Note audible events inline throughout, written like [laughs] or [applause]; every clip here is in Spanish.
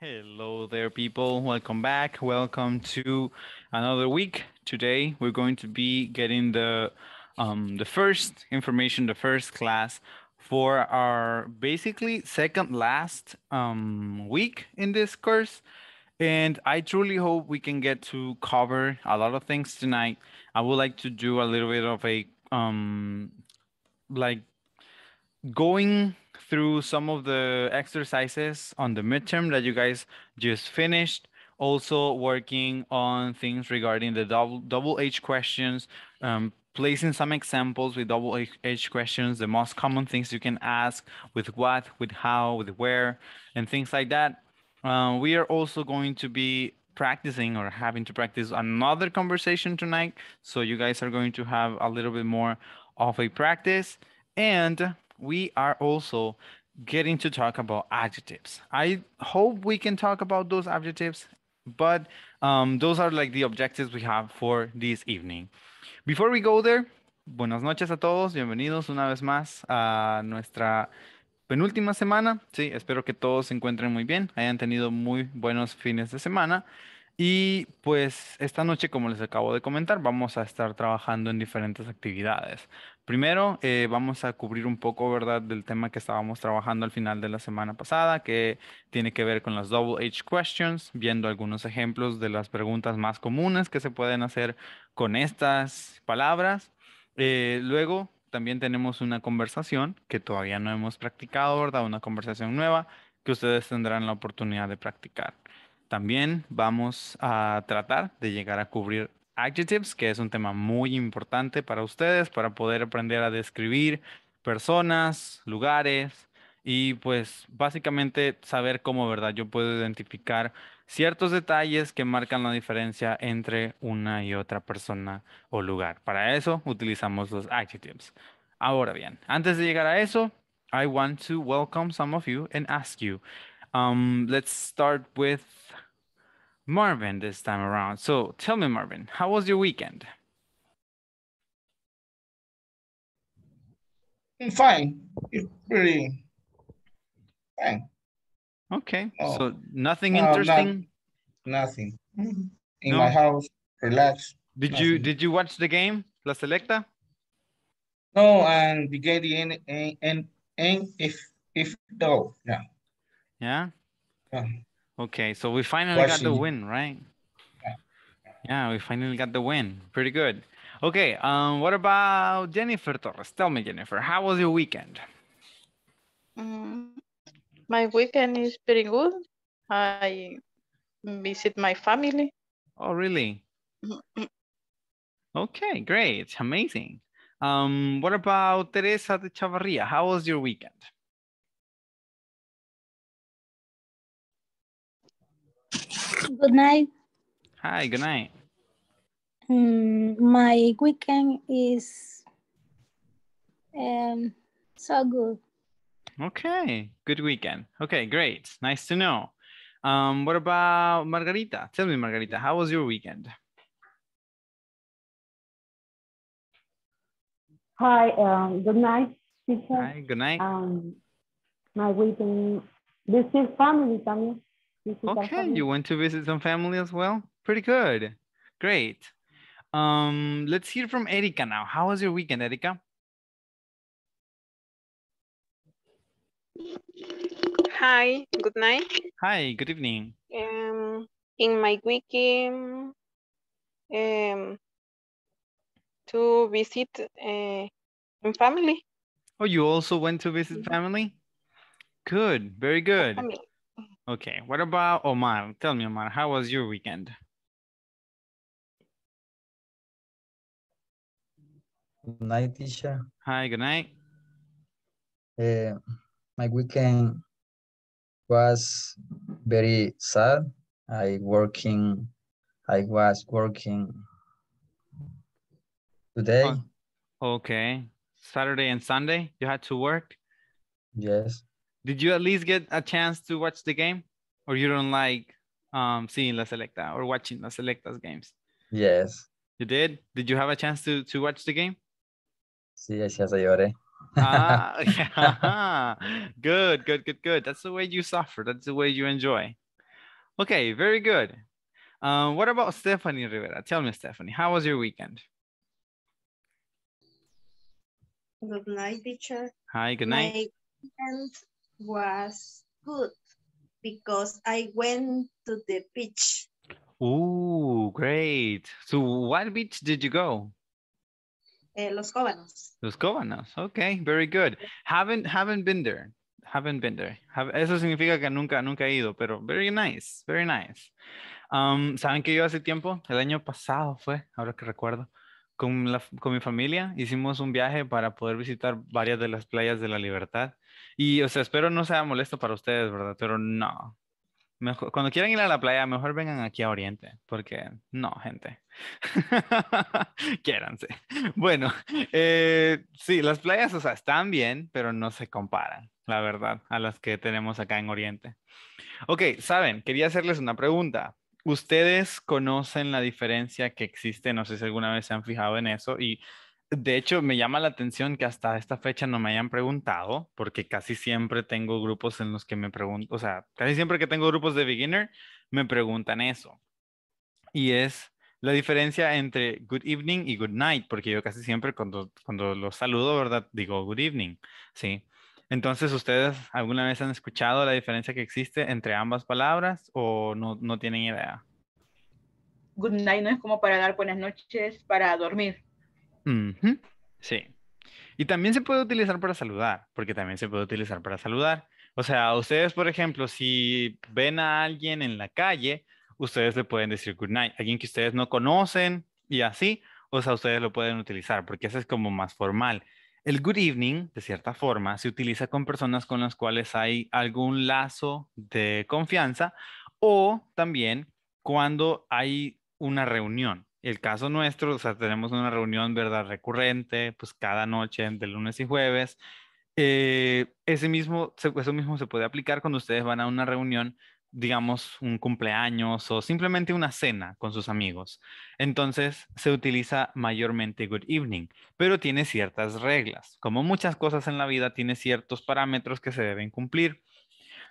Hello there, people. Welcome back. Welcome to another week. Today, we're going to be getting the um, the first information, the first class for our basically second last um, week in this course. And I truly hope we can get to cover a lot of things tonight. I would like to do a little bit of a um, like going through some of the exercises on the midterm that you guys just finished. Also working on things regarding the double, double H questions, um, placing some examples with double H questions, the most common things you can ask with what, with how, with where, and things like that. Uh, we are also going to be practicing or having to practice another conversation tonight. So you guys are going to have a little bit more of a practice. And we are also getting to talk about adjectives. I hope we can talk about those adjectives, but um, those are like the objectives we have for this evening. Before we go there, buenas noches a todos, bienvenidos una vez más a nuestra penúltima semana. Sí, espero que todos se encuentren muy bien, hayan tenido muy buenos fines de semana. Y pues esta noche, como les acabo de comentar, vamos a estar trabajando en diferentes actividades. Primero, eh, vamos a cubrir un poco, ¿verdad?, del tema que estábamos trabajando al final de la semana pasada, que tiene que ver con las double H questions, viendo algunos ejemplos de las preguntas más comunes que se pueden hacer con estas palabras. Eh, luego, también tenemos una conversación que todavía no hemos practicado, ¿verdad? Una conversación nueva que ustedes tendrán la oportunidad de practicar. También vamos a tratar de llegar a cubrir adjectives, que es un tema muy importante para ustedes, para poder aprender a describir personas, lugares y pues básicamente saber cómo, ¿verdad? Yo puedo identificar ciertos detalles que marcan la diferencia entre una y otra persona o lugar. Para eso utilizamos los adjectives. Ahora bien, antes de llegar a eso, I want to welcome some of you and ask you, Um, let's start with Marvin this time around. So tell me, Marvin, how was your weekend? Fine. pretty fine. Okay. Oh. So nothing no, interesting? Not, nothing. In no. my house, relax. Did nothing. you did you watch the game, La Selecta? No, and the game the N end if if no, yeah. Yeah? Yeah. Okay, so we finally got the win, right? Yeah. yeah, we finally got the win. Pretty good. Okay, um, what about Jennifer Torres? Tell me, Jennifer, how was your weekend? Um, my weekend is pretty good. I visit my family. Oh, really? Mm-hmm. okay, great, amazing. Um, what about Teresa de Chavarria? How was your weekend? Good night. Hi, good night. Mm, my weekend is um, so good. Okay, good weekend. Okay, great. Nice to know. Um, what about Margarita? Tell me, Margarita, how was your weekend? Hi, um, good night, teacher. Hi, good night. Um, my weekend, this is family time. Okay, you went to visit some family as well? Pretty good. Great. Um, let's hear from Erika now. How was your weekend, Erika? Hi, good night. Hi, good evening. Um, in my weekend, um, to visit uh, family. Oh, you also went to visit mm-hmm. family? Good, very good. Family. Okay, what about Omar? Tell me, Omar, how was your weekend? Good night, teacher. Hi, good night. Uh, my weekend was very sad. I working, I was working today. Oh, okay, Saturday and Sunday you had to work? Yes. Did you at least get a chance to watch the game, or you don't like um, seeing La Selecta or watching La Selecta's games? Yes. You did. Did you have a chance to to watch the game? Sí, así hasta lloré. ah, yeah. [laughs] [laughs] good, good, good, good. That's the way you suffer. That's the way you enjoy. Okay, very good. Um, what about Stephanie Rivera? Tell me, Stephanie, how was your weekend? Good night, teacher. Hi, good night. My weekend was good because I went to the beach. Oh, great. So what beach did you go? Eh, Los Cóbanos. Los Cóbanos. okay, very good. Haven't haven't been there. Haven't been there. eso significa que nunca, nunca he ido, pero very nice, very nice. Um, ¿Saben que yo hace tiempo? El año pasado fue, ahora que recuerdo con, mi familia hicimos un viaje para poder visitar varias de las playas de la Libertad. Y, o sea, espero no sea molesto para ustedes, ¿verdad? Pero no. Mejor, cuando quieran ir a la playa, mejor vengan aquí a Oriente, porque no, gente. [laughs] Quiéranse. [laughs] Bueno, eh, sí, las playas, o sea, están bien, pero no se comparan, la verdad, a las que tenemos acá en Oriente. Ok, saben, quería hacerles una pregunta. Ustedes conocen la diferencia que existe, no sé si alguna vez se han fijado en eso y de hecho me llama la atención que hasta esta fecha no me hayan preguntado, porque casi siempre tengo grupos en los que me pregunto, o sea, casi siempre que tengo grupos de beginner me preguntan eso. Y es la diferencia entre good evening y good night, porque yo casi siempre cuando, cuando los saludo, ¿verdad? Digo good evening, ¿sí? Entonces, ¿ustedes alguna vez han escuchado la diferencia que existe entre ambas palabras o no, tienen idea? Good night no es como para dar buenas noches, para dormir. Sí. Y también se puede utilizar para saludar, porque también se puede utilizar para saludar. O sea, ustedes, por ejemplo, si ven a alguien en la calle, ustedes le pueden decir good night, alguien que ustedes no conocen y así, o sea, ustedes lo pueden utilizar, porque eso es como más formal. El good evening, de cierta forma, se utiliza con personas con las cuales hay algún lazo de confianza o también cuando hay una reunión. El caso nuestro, o sea, tenemos una reunión, ¿verdad? Recurrente, pues cada noche, entre lunes y jueves. Eh, ese mismo, eso mismo se puede aplicar cuando ustedes van a una reunión digamos, un cumpleaños o simplemente una cena con sus amigos. Entonces se utiliza mayormente good evening, pero tiene ciertas reglas. Como muchas cosas en la vida, tiene ciertos parámetros que se deben cumplir.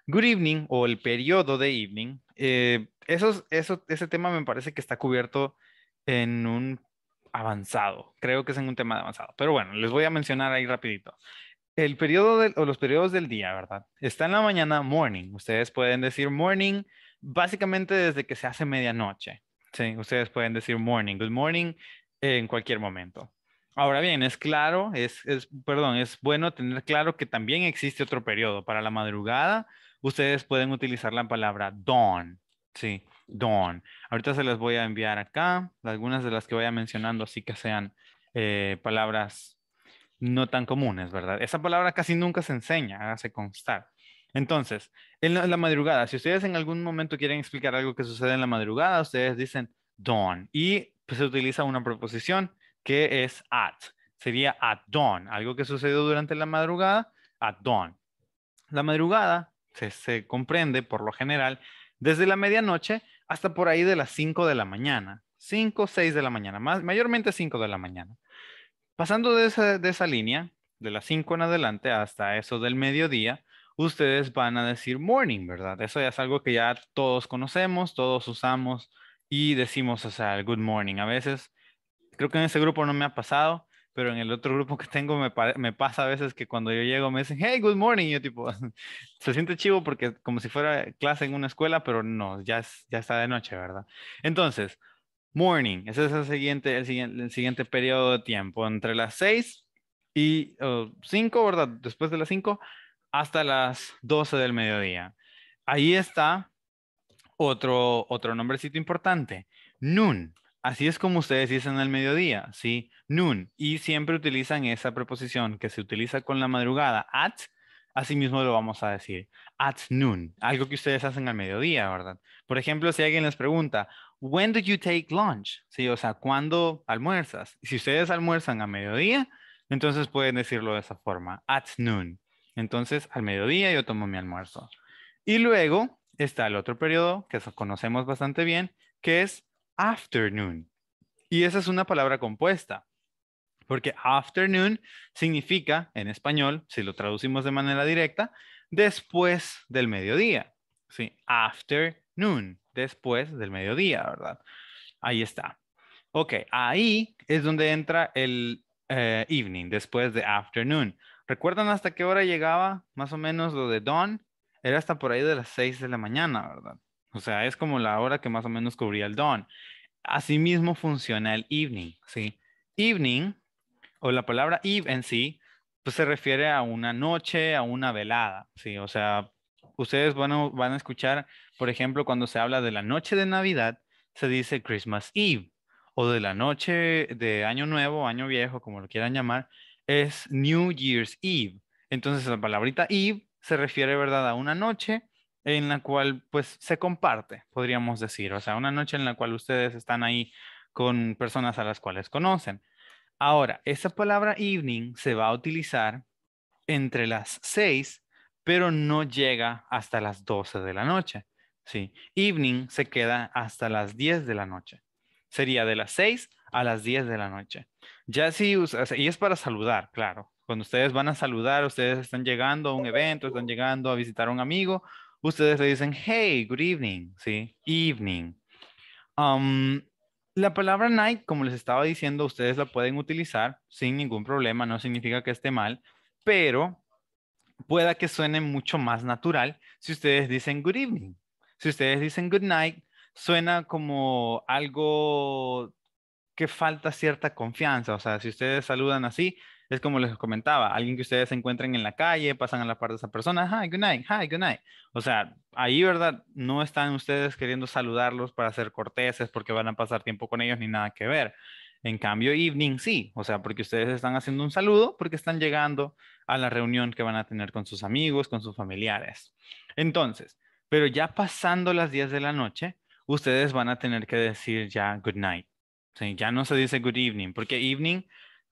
Good evening o el periodo de evening, eh, eso, ese tema me parece que está cubierto en un avanzado. Creo que es en un tema de avanzado. Pero bueno, les voy a mencionar ahí rapidito el periodo o los periodos del día, ¿verdad? Está en la mañana, morning. Ustedes pueden decir morning básicamente desde que se hace medianoche. Sí, ustedes pueden decir morning, good morning en cualquier momento. Ahora bien, es claro, es, es, perdón, es bueno tener claro que también existe otro periodo. Para la madrugada, ustedes pueden utilizar la palabra dawn. Sí, dawn. Ahorita se las voy a enviar acá, algunas de las que vaya mencionando, así que sean eh, palabras no tan comunes, ¿verdad? Esa palabra casi nunca se enseña, hace constar. Entonces, en la, madrugada, si ustedes en algún momento quieren explicar algo que sucede en la madrugada, ustedes dicen dawn y pues, se utiliza una proposición que es at. Sería at dawn, algo que sucedió durante la madrugada, at dawn. La madrugada se, comprende por lo general desde la medianoche hasta por ahí de las 5 de la mañana. 5, 6 de la mañana, más, mayormente 5 de la mañana. Pasando de esa, línea, de las 5 en adelante hasta eso del mediodía, ustedes van a decir morning, ¿verdad? Eso ya es algo que ya todos conocemos, todos usamos y decimos, o sea, good morning. A veces, creo que en ese grupo no me ha pasado, pero en el otro grupo que tengo me, pasa a veces que cuando yo llego me dicen, hey, good morning, yo tipo, [laughs] se siente chivo porque como si fuera clase en una escuela, pero no, ya, ya está de noche, ¿verdad? Entonces, morning. Ese es el siguiente, el siguiente, el siguiente periodo de tiempo, entre las 6 y 5, ¿verdad? Después de las 5 hasta las 12 del mediodía. Ahí está otro, otro nombrecito importante, noon. Así es como ustedes dicen al mediodía, ¿sí? Noon. Y siempre utilizan esa preposición que se utiliza con la madrugada, at. Asimismo lo vamos a decir, at noon. Algo que ustedes hacen al mediodía, ¿verdad? Por ejemplo, si alguien les pregunta, when do you take lunch? Sí, o sea, ¿cuándo almuerzas? Si ustedes almuerzan a mediodía, entonces pueden decirlo de esa forma, at noon. Entonces, al mediodía yo tomo mi almuerzo. Y luego está el otro periodo que conocemos bastante bien, que es afternoon. Y esa es una palabra compuesta, porque afternoon significa en español, si lo traducimos de manera directa, después del mediodía. Sí, afternoon después del mediodía, ¿verdad? Ahí está. Ok, ahí es donde entra el eh, evening, después de afternoon. ¿Recuerdan hasta qué hora llegaba más o menos lo de dawn? Era hasta por ahí de las seis de la mañana, ¿verdad? O sea, es como la hora que más o menos cubría el dawn. Asimismo funciona el evening, ¿sí? Evening, o la palabra eve sí, pues se refiere a una noche, a una velada, ¿sí? O sea, ustedes van a, escuchar, por ejemplo, cuando se habla de la noche de Navidad, se dice Christmas Eve, o de la noche de Año Nuevo, Año Viejo, como lo quieran llamar, es New Year's Eve. Entonces la palabrita Eve se refiere, ¿verdad?, a una noche en la cual pues se comparte, podríamos decir, o sea, una noche en la cual ustedes están ahí con personas a las cuales conocen. Ahora, esa palabra evening se va a utilizar entre las seis pero no llega hasta las 12 de la noche. Sí, evening se queda hasta las 10 de la noche. Sería de las 6 a las 10 de la noche. Ya si, y es para saludar, claro. Cuando ustedes van a saludar, ustedes están llegando a un evento, están llegando a visitar a un amigo, ustedes le dicen, hey, good evening, ¿sí? Evening. Um, la palabra night, como les estaba diciendo, ustedes la pueden utilizar sin ningún problema, no significa que esté mal, pero pueda que suene mucho más natural si ustedes dicen good evening. Si ustedes dicen good night, suena como algo que falta cierta confianza. O sea, si ustedes saludan así, es como les comentaba, alguien que ustedes encuentren en la calle, pasan a la par de esa persona, hi, good night, hi, good night. O sea, ahí, ¿verdad? No están ustedes queriendo saludarlos para ser corteses porque van a pasar tiempo con ellos ni nada que ver. En cambio, evening sí, o sea, porque ustedes están haciendo un saludo porque están llegando a la reunión que van a tener con sus amigos, con sus familiares. Entonces, pero ya pasando las 10 de la noche, ustedes van a tener que decir ya good night. ya no se dice good evening, porque evening,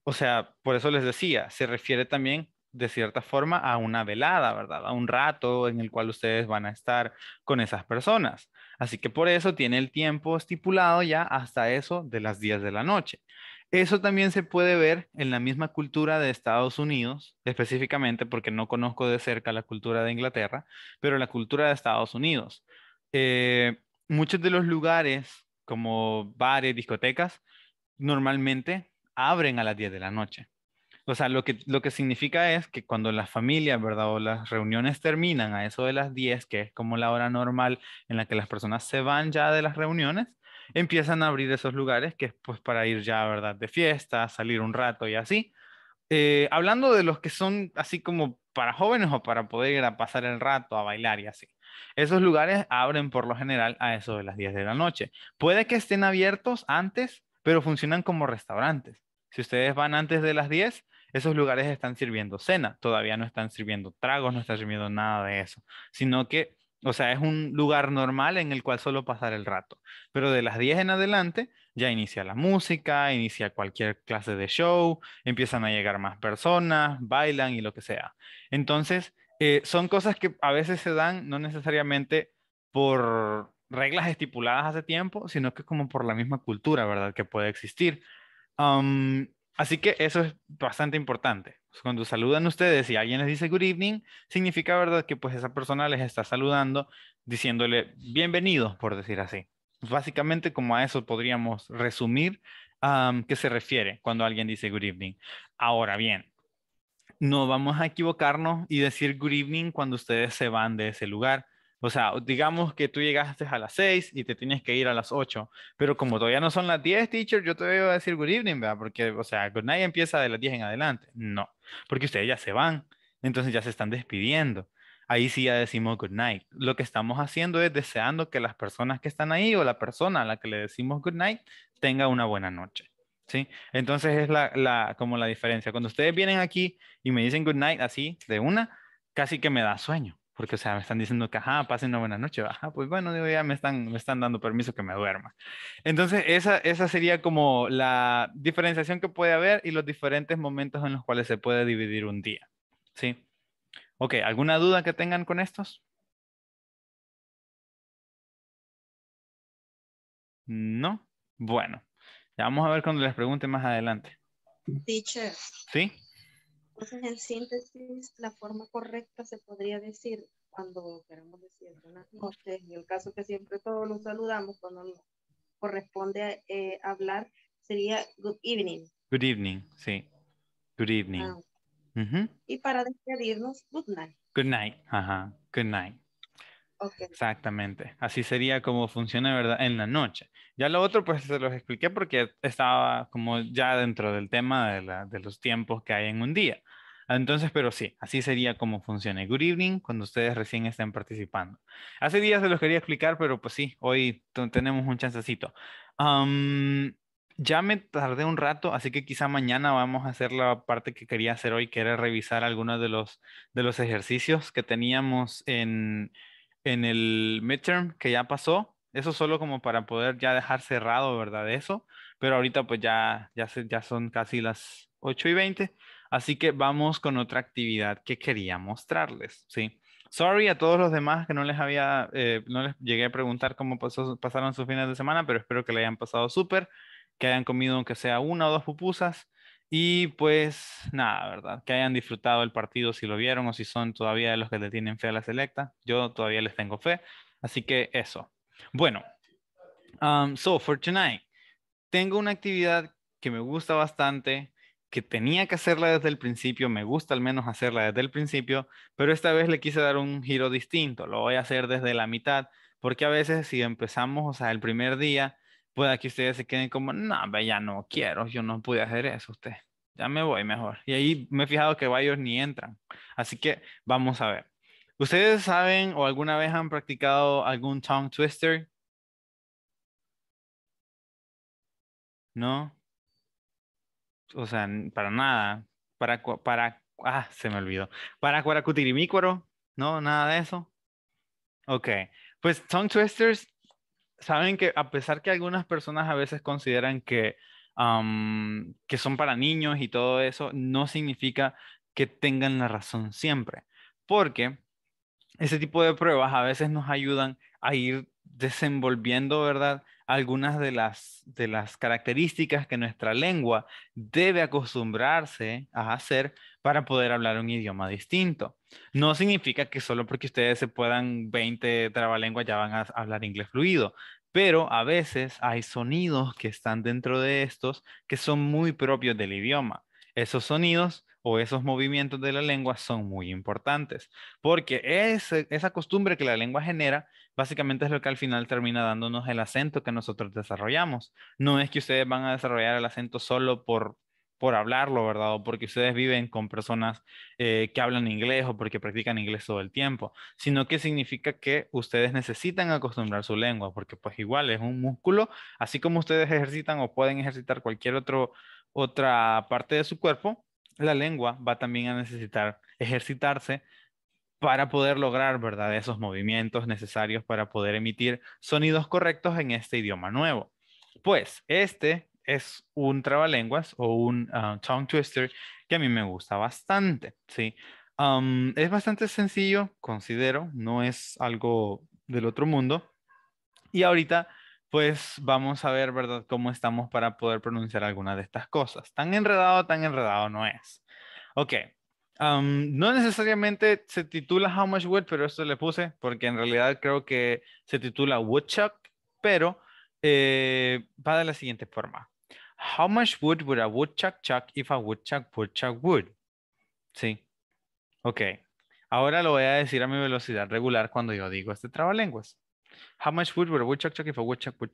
o sea, por eso les decía, se refiere también de cierta forma a una velada, ¿verdad? A un rato en el cual ustedes van a estar con esas personas. Así que por eso tiene el tiempo estipulado ya hasta eso de las 10 de la noche. Eso también se puede ver en la misma cultura de Estados Unidos, específicamente porque no conozco de cerca la cultura de Inglaterra, pero la cultura de Estados Unidos. Eh, muchos de los lugares como bares, discotecas, normalmente abren a las 10 de la noche. O sea, lo que, lo que significa es que cuando las familias, ¿verdad? O las reuniones terminan a eso de las 10, que es como la hora normal en la que las personas se van ya de las reuniones, empiezan a abrir esos lugares que es pues para ir ya, ¿verdad? De fiesta, salir un rato y así. Eh, hablando de los que son así como para jóvenes o para poder ir a pasar el rato, a bailar y así. Esos lugares abren por lo general a eso de las 10 de la noche. Puede que estén abiertos antes, pero funcionan como restaurantes. Si ustedes van antes de las 10, esos lugares están sirviendo cena, todavía no están sirviendo tragos, no están sirviendo nada de eso, sino que, o sea, es un lugar normal en el cual solo pasar el rato, pero de las 10 en adelante ya inicia la música, inicia cualquier clase de show, empiezan a llegar más personas, bailan y lo que sea. Entonces, eh, son cosas que a veces se dan no necesariamente por reglas estipuladas hace tiempo, sino que como por la misma cultura, ¿verdad? Que puede existir. Así que eso es bastante importante. Pues, cuando saludan ustedes y alguien les dice good evening, significa, ¿verdad?, que pues esa persona les está saludando diciéndole bienvenido, por decir así. Pues, básicamente como a eso podríamos resumir qué que se refiere cuando alguien dice good evening. Ahora bien, no vamos a equivocarnos y decir good evening cuando ustedes se van de ese lugar o sea, digamos que tú llegaste a las 6 y te tienes que ir a las 8, pero como todavía no son las 10, teacher, yo te voy a decir good evening, ¿verdad? Porque, o sea, good night empieza de las 10 en adelante. No, porque ustedes ya se van, entonces ya se están despidiendo. Ahí sí ya decimos good night. Lo que estamos haciendo es deseando que las personas que están ahí o la persona a la que le decimos good night tenga una buena noche. ¿Sí? Entonces es la, como la diferencia. Cuando ustedes vienen aquí y me dicen good night así de una, casi que me da sueño porque, o sea, me están diciendo que, ajá, pasen una buena noche, ajá, pues bueno, digo, ya me están, me están dando permiso que me duerma. Entonces, esa, esa sería como la diferenciación que puede haber y los diferentes momentos en los cuales se puede dividir un día, ¿sí? Ok, ¿alguna duda que tengan con estos? ¿No? Bueno, ya vamos a ver cuando les pregunte más adelante. Teacher. ¿Sí? Entonces, pues, en síntesis, la forma correcta se podría decir cuando queremos decir buenas noches, en el caso que siempre todos los saludamos cuando nos corresponde eh, hablar, sería good evening. Good evening, sí. Good evening. Ah. Y para despedirnos, good night. Good night, ajá. Good night. Exactamente. Así sería como funciona ¿verdad? en la noche. Ya lo otro, pues se los expliqué porque estaba como ya dentro del tema de, la, de los tiempos que hay en un día. Entonces, pero sí, así sería como funciona. Good evening cuando ustedes recién estén participando. Hace días se los quería explicar, pero pues sí, hoy tenemos un chancecito. ya me tardé un rato, así que quizá mañana vamos a hacer la parte que quería hacer hoy, que era revisar algunos de los, de los ejercicios que teníamos en, en el midterm que ya pasó. Eso solo como para poder ya dejar cerrado, ¿verdad? Eso. Pero ahorita pues ya, ya, ya son casi las 8 y 20. Así que vamos con otra actividad que quería mostrarles, ¿sí? Sorry a todos los demás que no les había, eh, no les llegué a preguntar cómo pasaron sus fines de semana, pero espero que le hayan pasado súper, que hayan comido aunque sea una o dos pupusas, y pues nada, ¿verdad? Que hayan disfrutado el partido si lo vieron o si son todavía los que le tienen fe a la selecta. Yo todavía les tengo fe. Así que eso. Bueno, um, so for tonight, tengo una actividad que me gusta bastante, que tenía que hacerla desde el principio, me gusta al menos hacerla desde el principio, pero esta vez le quise dar un giro distinto, lo voy a hacer desde la mitad, porque a veces si empezamos, o sea, el primer día, pueda que ustedes se queden como, no, ya no quiero, yo no pude hacer eso, usted, ya me voy mejor. Y ahí me he fijado que varios ni entran. Así que vamos a ver. ¿Ustedes saben o alguna vez han practicado algún tongue twister? ¿No? O sea, para nada. Para, para, ah, se me olvidó. Para cuaracutirimícuaro, ¿no? Nada de eso. Ok. Pues tongue twisters saben que a pesar que algunas personas a veces consideran que, que son para niños y todo eso, no significa que tengan la razón siempre, porque ese tipo de pruebas a veces nos ayudan a ir desenvolviendo, ¿verdad? algunas de las, características que nuestra lengua debe acostumbrarse a hacer para poder hablar un idioma distinto. No significa que solo porque ustedes se puedan 20 trabalenguas ya van a hablar inglés fluido, pero a veces hay sonidos que están dentro de estos que son muy propios del idioma. Esos sonidos o esos movimientos de la lengua son muy importantes, porque esa costumbre que la lengua genera básicamente es lo que al final termina dándonos el acento que nosotros desarrollamos. No es que ustedes van a desarrollar el acento solo por por hablarlo, ¿verdad? O porque ustedes viven con personas eh, que hablan inglés o porque practican inglés todo el tiempo, sino que significa que ustedes necesitan acostumbrar su lengua, porque pues igual es un músculo, así como ustedes ejercitan o pueden ejercitar cualquier otro, otra parte de su cuerpo, la lengua va también a necesitar ejercitarse para poder lograr, ¿verdad?, esos movimientos necesarios para poder emitir sonidos correctos en este idioma nuevo. Pues este es un trabalenguas o un ah, tongue twister que a mí me gusta bastante, ¿sí? es bastante sencillo, considero, no es algo del otro mundo. Y ahorita pues vamos a ver, ¿verdad?, cómo estamos para poder pronunciar alguna de estas cosas. Tan enredado, tan enredado no es. Ok. no necesariamente se titula How Much Wood, pero esto le puse porque en realidad creo que se titula Woodchuck, pero eh, va de la siguiente forma. How much wood would a woodchuck chuck if a woodchuck woodchuck wood? Sí. Ok. Ahora lo voy a decir a mi velocidad regular cuando yo digo este trabalenguas. How much would a woodchuck chuck if a woodchuck wood?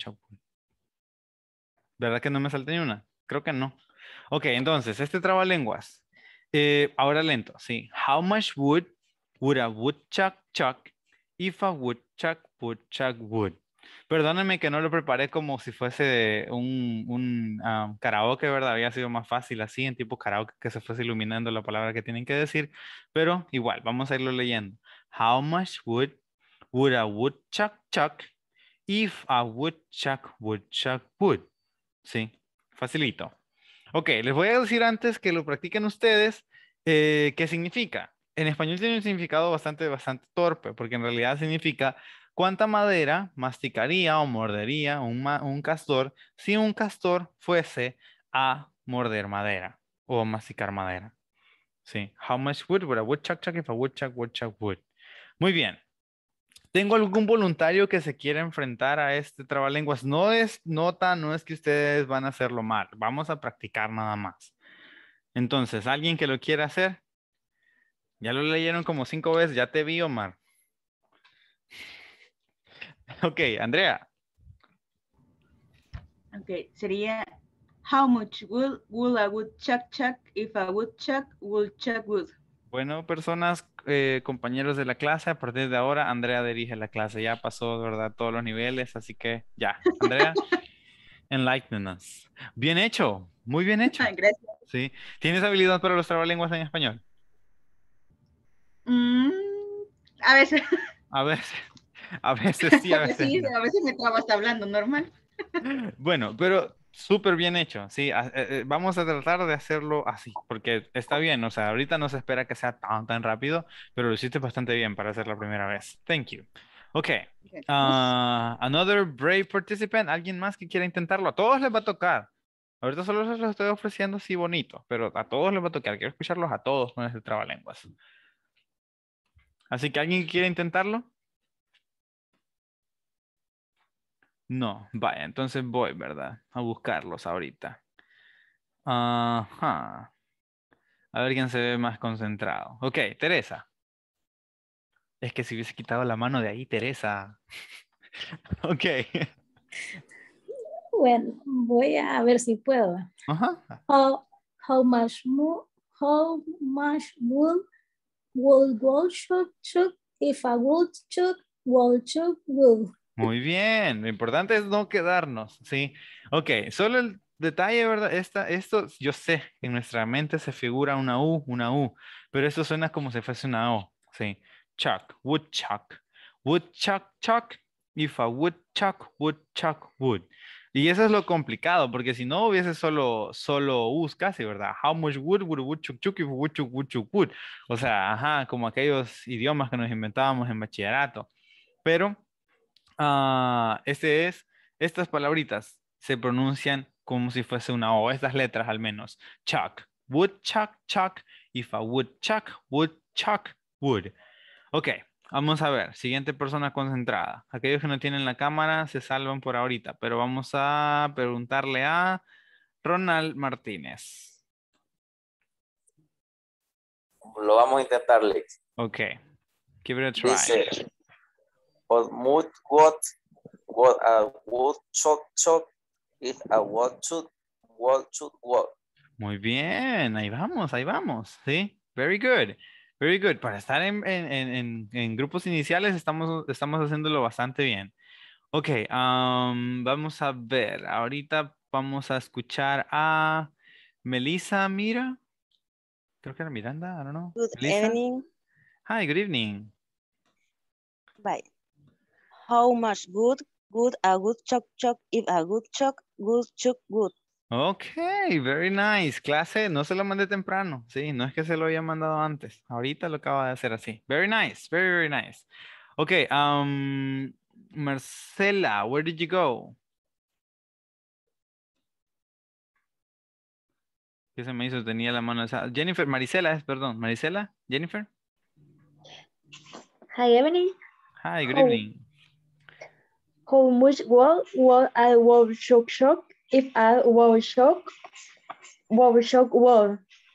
¿Verdad que no me salta ni una? Creo que no. Ok, entonces, este trabalenguas. lenguas. Eh, ahora lento, sí. How much wood would a woodchuck chuck if a woodchuck chuck wood? Perdónenme que no lo preparé como si fuese un, karaoke, ¿verdad? Había sido más fácil así, en tipo karaoke, que se fuese iluminando la palabra que tienen que decir, pero igual, vamos a irlo leyendo. How much wood would a woodchuck chuck if a woodchuck woodchuck would. Sí, facilito. Ok, les voy a decir antes que lo practiquen ustedes eh, qué significa. En español tiene un significado bastante, bastante torpe, porque en realidad significa cuánta madera masticaría o mordería un, un castor si un castor fuese a morder madera o a masticar madera. Sí, how much wood would a woodchuck chuck if a woodchuck woodchuck would? Muy bien, ¿Tengo algún voluntario que se quiera enfrentar a este trabalenguas? No es nota, no es que ustedes van a hacerlo mal. Vamos a practicar nada más. Entonces, ¿alguien que lo quiera hacer? Ya lo leyeron como cinco veces, ya te vi, Omar. [laughs] Ok, Andrea. Ok, sería How much would, would a chuck if would would chuck would. Bueno, personas, eh, compañeros de la clase, a partir de ahora Andrea dirige la clase, ya pasó, ¿verdad? Todos los niveles, así que ya, Andrea, [laughs] enlighten Bien hecho, muy bien hecho. Gracias. ¿Tienes habilidad para los trabalenguas en español? Mm, a veces. A veces. A veces sí, a [laughs] veces. a veces me trabas hasta hablando normal. Bueno, pero Súper bien hecho, sí. Eh, eh, vamos a tratar de hacerlo así, porque está bien. O sea, ahorita no se espera que sea tan, tan rápido, pero lo hiciste bastante bien para hacer la primera vez. Thank you. Ok. Ah, another brave participant. ¿Alguien más que quiera intentarlo? A todos les va a tocar. Ahorita solo se los estoy ofreciendo así bonito, pero a todos les va a tocar. Quiero escucharlos a todos con este trabalenguas. Así que alguien quiere intentarlo. No, vaya, entonces voy, ¿verdad? A buscarlos ahorita. Ajá. A ver quién se ve más concentrado. Ok, Teresa. Es que si hubiese quitado la mano de ahí, Teresa. [laughs] ok. Bueno, voy a ver si puedo. Ajá. How, much more, how much wood would wood if muy bien, lo importante es no quedarnos, ¿sí? Ok, solo el detalle, ¿verdad? Esta, esto, yo sé, en nuestra mente se figura una U, una U, pero esto suena como si fuese una O, ¿sí? Chuck, woodchuck, woodchuck, chuck, if a woodchuck, woodchuck, wood. Y eso es lo complicado, porque si no hubiese solo, solo U's casi, ¿verdad? How much wood would a woodchuck chuck if a woodchuck woodchuck wood? O sea, ajá, como aquellos idiomas que nos inventábamos en bachillerato. Pero Ah, este es, estas palabritas se pronuncian como si fuese una O, estas letras al menos. Chuck, wood, chuck, chuck if a would chuck, wood. Ok, vamos a ver, siguiente persona concentrada. Aquellos que no tienen la cámara se salvan por ahorita, pero vamos a preguntarle a Ronald Martínez. Lo vamos a intentar, Lex. Ok, give it a try. Muy bien, ahí vamos, ahí vamos, sí. Very good. Very good. Para estar en, grupos iniciales estamos, estamos haciéndolo bastante bien. Ok, um, vamos a ver. Ahorita vamos a escuchar a Melissa Mira. Creo que era Miranda, no don't know. Good evening. Hi, good evening. Bye how much good, good, a good chuck chuck if a good chuck good chuck good. Ok, very nice. Clase, no se lo mandé temprano. Sí, no es que se lo había mandado antes. Ahorita lo acaba de hacer así. Very nice, very, very nice. Ok, um, Marcela, where did you go? ¿Qué se me hizo? Tenía la mano esa. Jennifer, Marisela, perdón. Maricela, Jennifer. Hi, Evelyn. Hi, good evening. How much wood I wood shock shock if I shock shock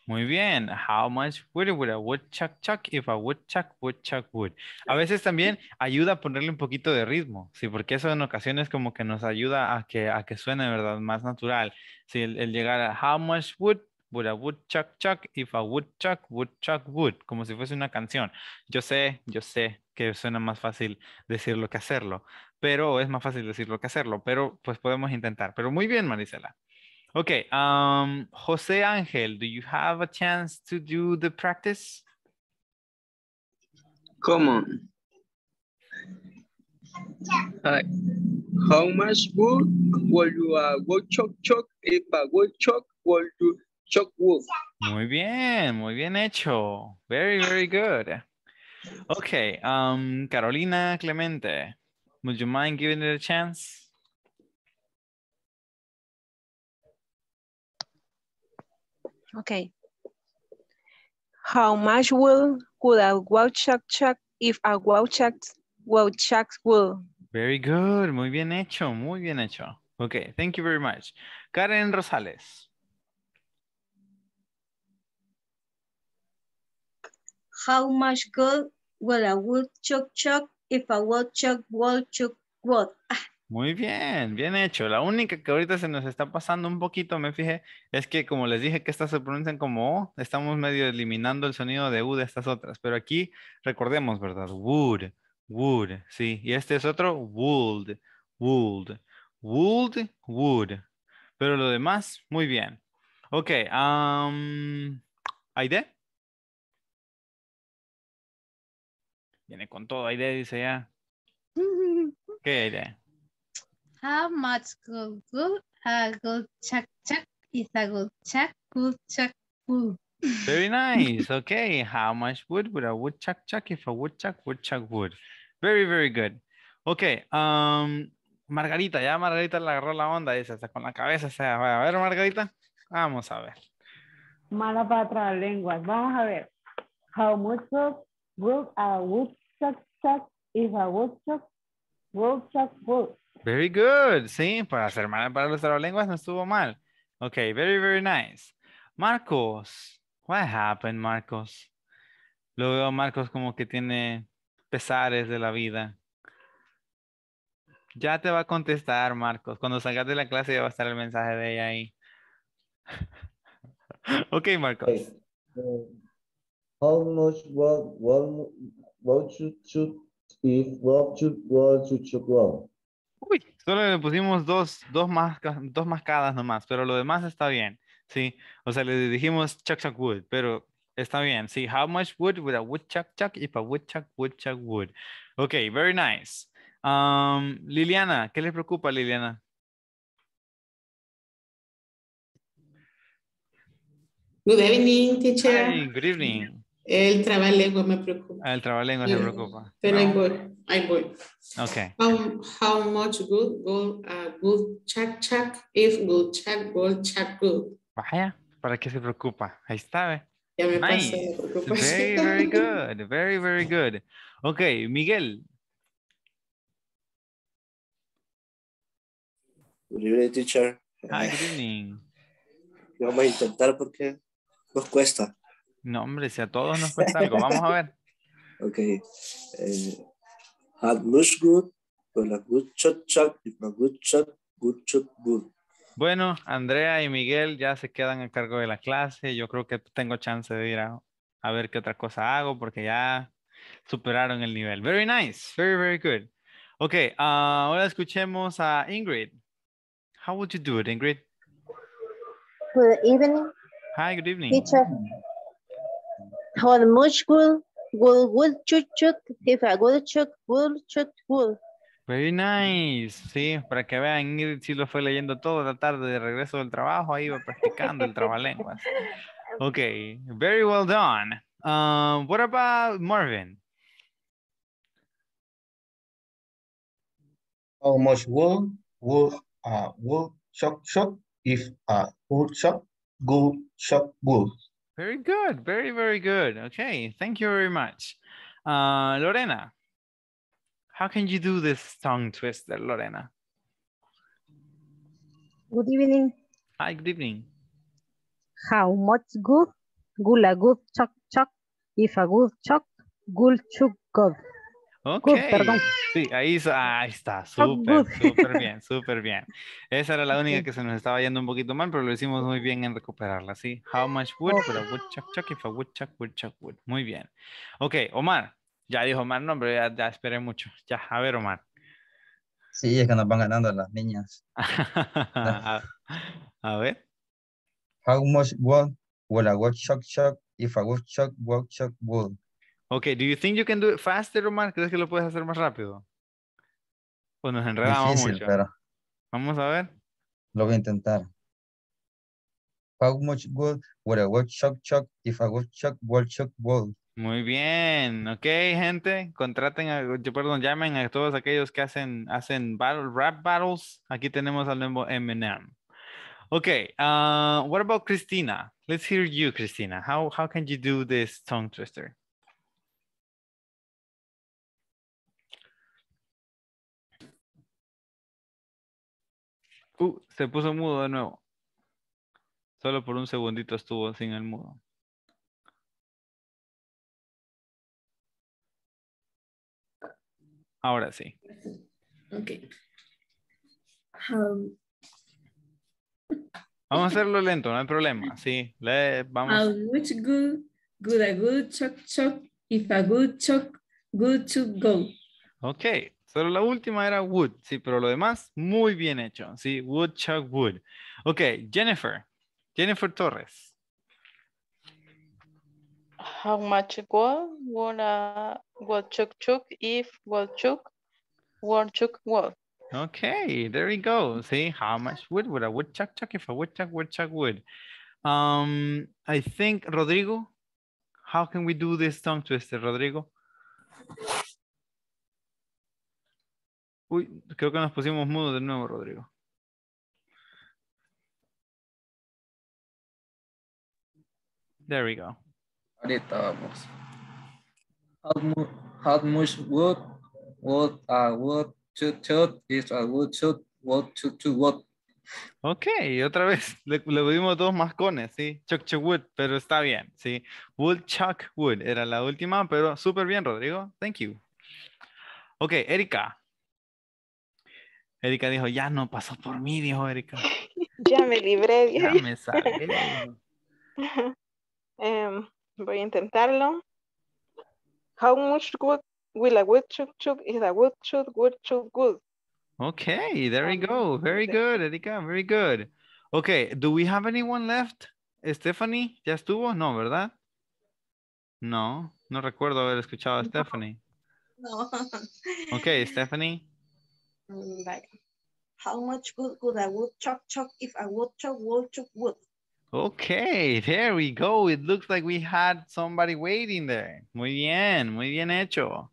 Muy bien. How much wood would a chuck if a would? A veces también ayuda a ponerle un poquito de ritmo, sí, porque eso en ocasiones como que nos ayuda a que a que suene, ¿verdad? Más natural. Sí, el, llegar a how much wood would a woodchuck chuck if a wood chuck would, como si fuese una canción. Yo sé, yo sé que suena más fácil decirlo que hacerlo, pero es más fácil decirlo que hacerlo, pero pues podemos intentar. Pero muy bien, Marisela. Ok, um, José Ángel, do you have a chance to do the practice? Come Hi. How much wood will you uh, wood chuck chuck if a wood chuck will you chuck wood? Muy bien, muy bien hecho. Very, very good. Okay, um, Carolina Clemente. Would you mind giving it a chance? Okay. How much wool could a wild chuck chuck if a chuck Wauchak chuck wool? Very good. Muy bien hecho. Muy bien hecho. Okay. Thank you very much. Karen Rosales. How much good will a woodchuck chuck If a wood. Ah. Muy bien, bien hecho. La única que ahorita se nos está pasando un poquito, me fijé, es que como les dije que estas se pronuncian como O, estamos medio eliminando el sonido de U de estas otras. Pero aquí recordemos, ¿verdad? Wood, wood, sí. Y este es otro, wood, wood, wood, wood. Pero lo demás, muy bien. Ok, ¿Hay de? Viene con todo, idea, dice ya. [laughs] ¿Qué idea? How much good good a good chak chak is a good chak good chak good. Very [laughs] nice. Okay. How much wood would a woodchuck chuck if a woodchuck woodchuck wood. Very, very good. Okay. Um, Margarita, ya Margarita le agarró la onda, dice, con la cabeza. Se va. A ver, Margarita, vamos a ver. Mala para traer lenguas. Vamos a ver. How much Uh, a a Very good. Sí, para hacer mal para los lenguas no estuvo mal. Okay, very, very nice. Marcos, what happened, Marcos? Lo veo Marcos como que tiene pesares de la vida. Ya te va a contestar, Marcos. Cuando salgas de la clase ya va a estar el mensaje de ella ahí. [laughs] ok, Marcos. Eh, how much wood would you should, if what should wood? should, Uy, solo le pusimos dos, dos, más, dos mascadas nomás, pero lo demás está bien, sí. O sea, le dijimos chuck chuck wood, pero está bien, sí. How much wood would a woodchuck chuck if a woodchuck chuck wood? Ok, very nice. Um, Liliana, ¿qué le preocupa, Liliana? Good evening, teacher. good evening. El trabalengua me preocupa. Ah, el trabalengua lengua le preocupa. Pero no. importa. Ay, voy. Okay. How, much good gold, uh, good check check if good check good, check good. Vaya, ¿para qué se preocupa? Ahí está, ¿eh? Ya me nice. Pasé, me very, very good. Very, very good. Ok, Miguel. Good evening, teacher. Hi, good evening. Vamos a intentar porque nos cuesta. No, hombre, si a todos nos cuesta algo, vamos a ver. [laughs] Ok. had much good, good good good good. Bueno, Andrea y Miguel ya se quedan a cargo de la clase. Yo creo que tengo chance de ir a, ver qué otra cosa hago porque ya superaron el nivel. Very nice. Very, very good. Ok, ah, ahora escuchemos a Ingrid. How would you do it, Ingrid? Good evening. Hi, good evening. Teacher. Mm much wool, wool, wool, chut chut if a wool chut wool, chut wool. Very nice, sí, para que vean, Ingrid lo fue leyendo toda la tarde de regreso del trabajo, ahí va practicando el trabalenguas. [laughs] Ok, very well done. Um, what about Marvin? How much wool, wool, uh, wool, shock, shock, if, uh, wool, shock, go, shock, wool. Very good. Very, very good. Okay. Thank you very much. Uh, Lorena, how can you do this tongue twister, Lorena? Good evening. Hi, good evening. How much good? Gula good chuck chuck. If a good chuck, good chuck good. Ok. perdón. Sí, ahí, ahí está. Ah, súper, súper [laughs] bien, súper bien. Esa era la única que se nos estaba yendo un poquito mal, pero lo hicimos muy bien en recuperarla, ¿sí? How much wood would a woodchuck chuck if a woodchuck woodchuck wood? Muy bien. Ok, Omar. Ya dijo Omar, no, ya, esperé mucho. Ya, a ver, Omar. Sí, es que nos van ganando las niñas. [laughs] a, ver. How much wood would a woodchuck chuck if a woodchuck chuck wood? Ok, do you think you can do it faster, Omar? ¿Crees que lo puedes hacer más rápido? Pues nos enredamos mucho. Vamos a ver. Lo voy a intentar. How much wood would a woodchuck chuck if a woodchuck chuck wood? Muy bien, ok, gente, contraten a, perdón, llamen a todos aquellos que hacen, hacen rap battles. Aquí tenemos al nuevo Eminem. Okay, uh, what about Christina? Let's hear you, Cristina. How, how can you do this tongue twister? Uh, se puso mudo de nuevo. Solo por un segundito estuvo sin el mudo. Ahora sí. Okay. Um, vamos a hacerlo lento, no hay problema. Sí, vamos. A good, good a good if a good chuck, good to go. Ok, pero la última era wood, sí, pero lo demás muy bien hecho, sí, Wood, chuck, wood. Ok, Jennifer, Jennifer Torres. How much would, a woodchuck uh, chuck, if, would chuck, would chuck, Okay, there we go. See how much wood would a woodchuck chuck if a woodchuck chuck wood? Um, I think Rodrigo. How can we do this tongue twister, Rodrigo? Uy, creo que nos pusimos mudo de nuevo, Rodrigo. There we go. Ahorita vamos. How, much wood is a wood to Ok, otra vez [laughs] le, le dos mascones, ¿sí? Chuck chuck wood, pero está bien, ¿sí? Wood chuck wood era la última, pero súper bien, Rodrigo. Thank you. Ok, Erika, Erika dijo, ya no pasó por mí, dijo Erika. [laughs] ya me libré, [laughs] Ya me salí. [laughs] Em, voy a intentarlo. How much good will a woodchuck is a woodchuck woodchuck good? Okay, there we go. Very good, Erika, very good. Okay, do we have anyone left? Stephanie, ¿ya estuvo? No, ¿verdad? No, no recuerdo haber escuchado a Stephanie. No. Okay, Stephanie like mm, how much if would wood? Okay, there we go. It looks like we had somebody waiting there. Muy bien, muy bien hecho.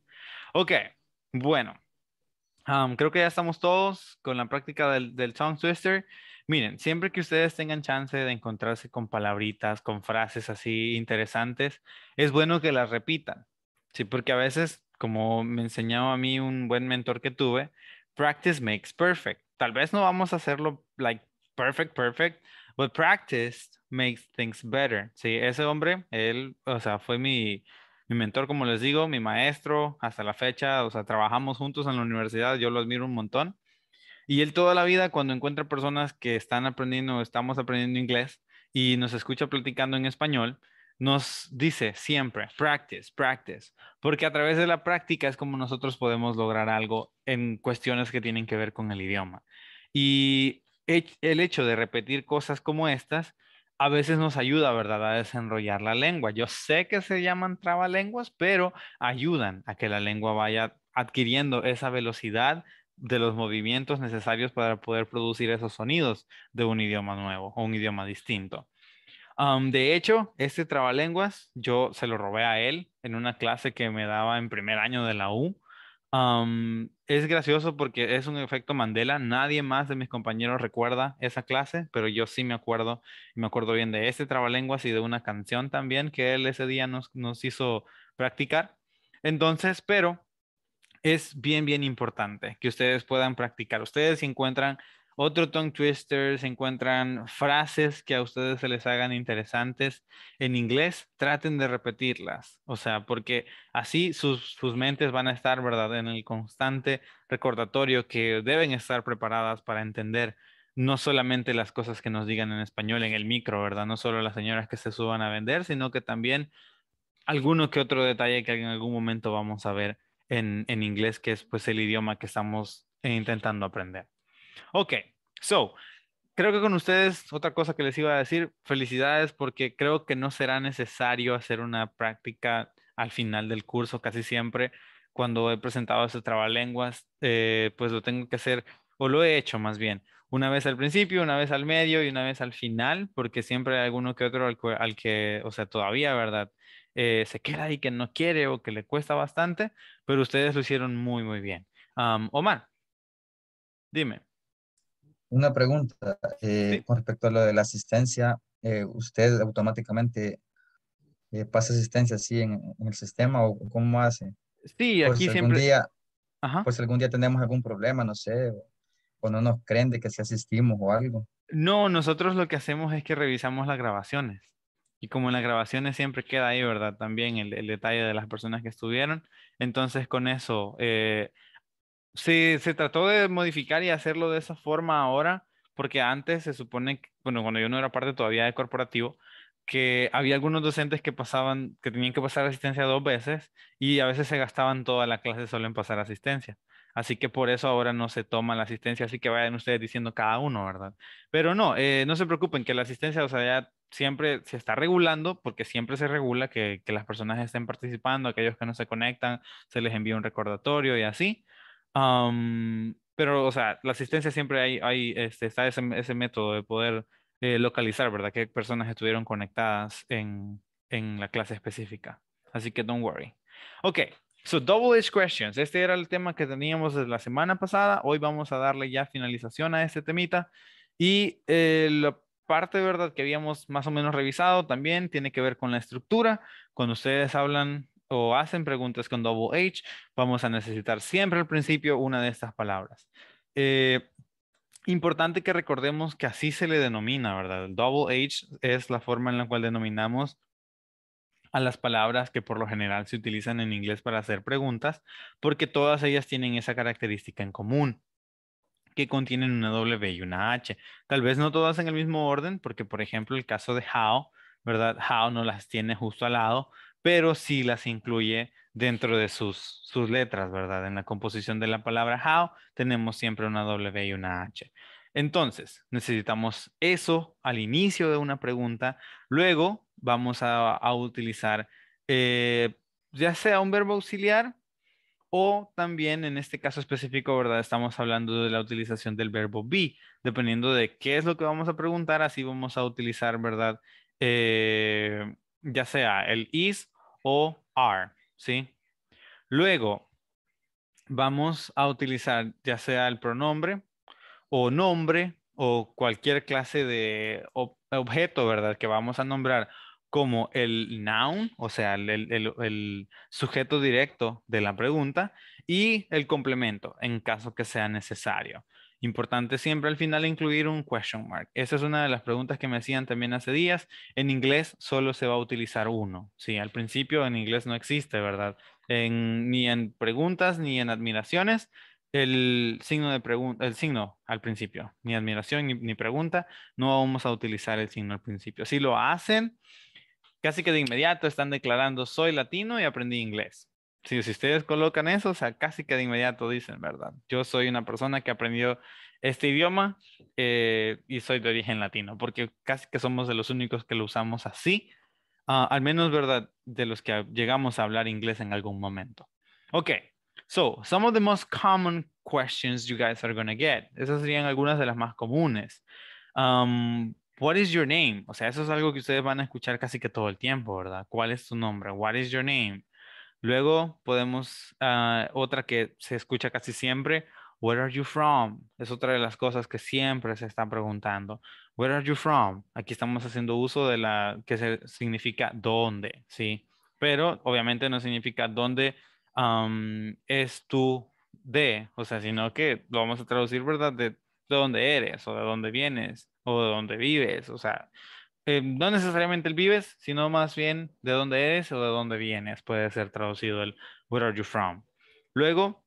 Okay, bueno. Um, creo que ya estamos todos con la práctica del, del tongue twister. Miren, siempre que ustedes tengan chance de encontrarse con palabritas, con frases así interesantes, es bueno que las repitan. Sí, porque a veces, como me enseñaba a mí un buen mentor que tuve, practice makes perfect. Tal vez no vamos a hacerlo like perfect, perfect, but practice makes things better. Sí, ese hombre, él, o sea, fue mi, mi mentor, como les digo, mi maestro hasta la fecha, o sea, trabajamos juntos en la universidad, yo lo admiro un montón. Y él toda la vida, cuando encuentra personas que están aprendiendo, estamos aprendiendo inglés y nos escucha platicando en español, nos dice siempre, practice, practice, porque a través de la práctica es como nosotros podemos lograr algo en cuestiones que tienen que ver con el idioma. Y el hecho de repetir cosas como estas a veces nos ayuda, ¿verdad?, a desenrollar la lengua. Yo sé que se llaman trabalenguas, pero ayudan a que la lengua vaya adquiriendo esa velocidad de los movimientos necesarios para poder producir esos sonidos de un idioma nuevo o un idioma distinto de hecho, este trabalenguas yo se lo robé a él en una clase que me daba en primer año de la U. es gracioso porque es un efecto Mandela. Nadie más de mis compañeros recuerda esa clase, pero yo sí me acuerdo. Me acuerdo bien de este trabalenguas y de una canción también que él ese día nos, nos hizo practicar. Entonces, pero es bien, bien importante que ustedes puedan practicar. Ustedes si encuentran otro tongue twister, se encuentran frases que a ustedes se les hagan interesantes en inglés, traten de repetirlas, o sea, porque así sus, mentes van a estar, ¿verdad?, en el constante recordatorio que deben estar preparadas para entender no solamente las cosas que nos digan en español en el micro, ¿verdad? No solo las señoras que se suban a vender, sino que también alguno que otro detalle que en algún momento vamos a ver en, en inglés, que es pues el idioma que estamos eh, intentando aprender. Ok, so, creo que con ustedes, otra cosa que les iba a decir, felicidades porque creo que no será necesario hacer una práctica al final del curso casi siempre. Cuando he presentado ese trabalenguas, eh, pues lo tengo que hacer, o lo he hecho más bien, una vez al principio, una vez al medio y una vez al final, porque siempre hay alguno que otro al, que, o sea, todavía, ¿verdad? Eh, se queda ahí que no quiere o que le cuesta bastante, pero ustedes lo hicieron muy, muy bien. Omar, dime. Una pregunta eh, con respecto a lo de la asistencia. Eh, ¿Usted automáticamente eh, pasa asistencia así en, el sistema o cómo hace? Sí, aquí siempre. Algún algún día tenemos algún problema, no sé, o, no nos creen de que si asistimos o algo. No, nosotros lo que hacemos es que revisamos las grabaciones. Y como en las grabaciones siempre queda ahí, ¿verdad? También el, detalle de las personas que estuvieron. Entonces, con eso, se, se trató de modificar y hacerlo de esa forma ahora, porque antes se supone, bueno, cuando yo no era parte todavía de corporativo, que había algunos docentes que pasaban, que tenían que pasar asistencia dos veces y a veces se gastaban toda la clase solo en pasar asistencia. Así que por eso ahora no se toma la asistencia, así que vayan ustedes diciendo cada uno, ¿verdad? Pero no, eh, no se preocupen que la asistencia, o sea, ya siempre se está regulando, porque siempre se regula que, las personas estén participando, aquellos que no se conectan, se les envía un recordatorio y así pero, o sea, la asistencia siempre hay, hay este, está ese, ese, método de poder eh, localizar, ¿verdad? Qué personas estuvieron conectadas en, en la clase específica. Así que don't worry. Ok, so double edge questions. Este era el tema que teníamos la semana pasada. Hoy vamos a darle ya finalización a este temita. Y eh, la parte, ¿verdad?, que habíamos más o menos revisado también tiene que ver con la estructura. Cuando ustedes hablan o hacen preguntas con double H, vamos a necesitar siempre al principio una de estas palabras. Eh, importante que recordemos que así se le denomina, ¿verdad? El double H es la forma en la cual denominamos a las palabras que por lo general se utilizan en inglés para hacer preguntas, porque todas ellas tienen esa característica en común que contienen una W y una H. Tal vez no todas en el mismo orden, porque por ejemplo el caso de how, ¿verdad? How no las tiene justo al lado, pero sí las incluye dentro de sus, letras, ¿verdad? En la composición de la palabra how tenemos siempre una W y una H. Entonces, necesitamos eso al inicio de una pregunta. Luego vamos a, utilizar eh, ya sea un verbo auxiliar o también en este caso específico, ¿verdad? Estamos hablando de la utilización del verbo be. Dependiendo de qué es lo que vamos a preguntar, así vamos a utilizar, ¿verdad? Eh, ya sea el is o are, ¿sí? Luego, vamos a utilizar ya sea el pronombre o nombre o cualquier clase de objeto, ¿verdad? Que vamos a nombrar como el noun, o sea, el, sujeto directo de la pregunta, y el complemento, en caso que sea necesario. Importante siempre al final incluir un question mark. Esa es una de las preguntas que me hacían también hace días. En inglés solo se va a utilizar uno. Sí, al principio en inglés no existe, ¿verdad? ni en preguntas ni en admiraciones. El signo, de pregunta, el signo al principio, ni admiración ni pregunta, no vamos a utilizar el signo al principio. Si lo hacen, casi que de inmediato están declarando soy latino y aprendí inglés si, si ustedes colocan eso, o sea, casi que de inmediato dicen, ¿verdad? Yo soy una persona que aprendió este idioma eh, y soy de origen latino, porque casi que somos de los únicos que lo usamos así, ah, al menos, ¿verdad? De los que llegamos a hablar inglés en algún momento. Ok, so some of the most common questions you guys are going to get. Esas serían algunas de las más comunes. Um, what is your name? O sea, eso es algo que ustedes van a escuchar casi que todo el tiempo, ¿verdad? ¿Cuál es tu nombre? What is your name? Luego podemos, ah, otra que se escucha casi siempre, Where are you from? Es otra de las cosas que siempre se están preguntando. Where are you from? Aquí estamos haciendo uso de la que significa dónde, ¿sí? Pero obviamente no significa dónde es tu de, o sea, sino que lo vamos a traducir, ¿verdad? De, de dónde eres o de dónde vienes o de dónde vives, o sea, eh, no necesariamente el vives, sino más bien de dónde eres o de dónde vienes, puede ser traducido el where are you from. Luego,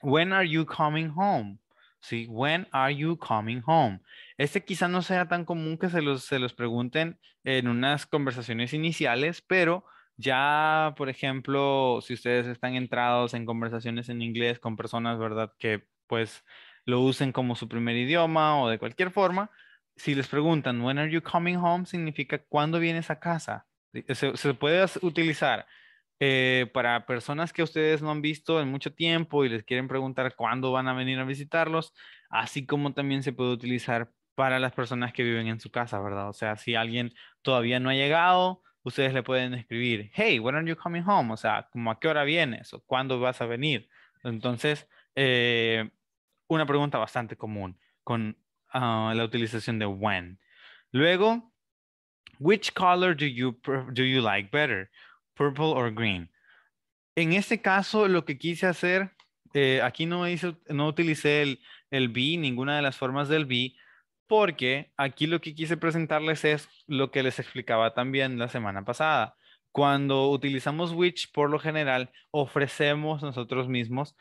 when are you coming home? Sí, when are you coming home? Este quizá no sea tan común que se los, se los pregunten en unas conversaciones iniciales, pero ya, por ejemplo, si ustedes están entrados en conversaciones en inglés con personas, ¿verdad? Que pues lo usen como su primer idioma o de cualquier forma, si les preguntan, when are you coming home? Significa, ¿cuándo vienes a casa? Se, puede utilizar eh, para personas que ustedes no han visto en mucho tiempo y les quieren preguntar cuándo van a venir a visitarlos, así como también se puede utilizar para las personas que viven en su casa, ¿verdad? O sea, si alguien todavía no ha llegado, ustedes le pueden escribir, hey, when are you coming home? O sea, a qué hora vienes? ¿O cuándo vas a venir? Entonces, eh, una pregunta bastante común con Ah, la utilización de when. Luego, which color do you, do you like better, purple or green? En este caso, lo que quise hacer, eh, aquí no, utilicé el, el be, ninguna de las formas del be, porque aquí lo que quise presentarles es lo que les explicaba también la semana pasada. Cuando utilizamos which, por lo general, ofrecemos nosotros mismos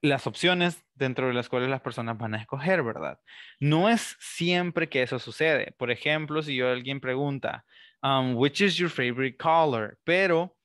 las opciones dentro de las cuales las personas van a escoger, ¿verdad? No es siempre que eso sucede. Por ejemplo, si yo alguien pregunta, um, which is your favorite color? Pero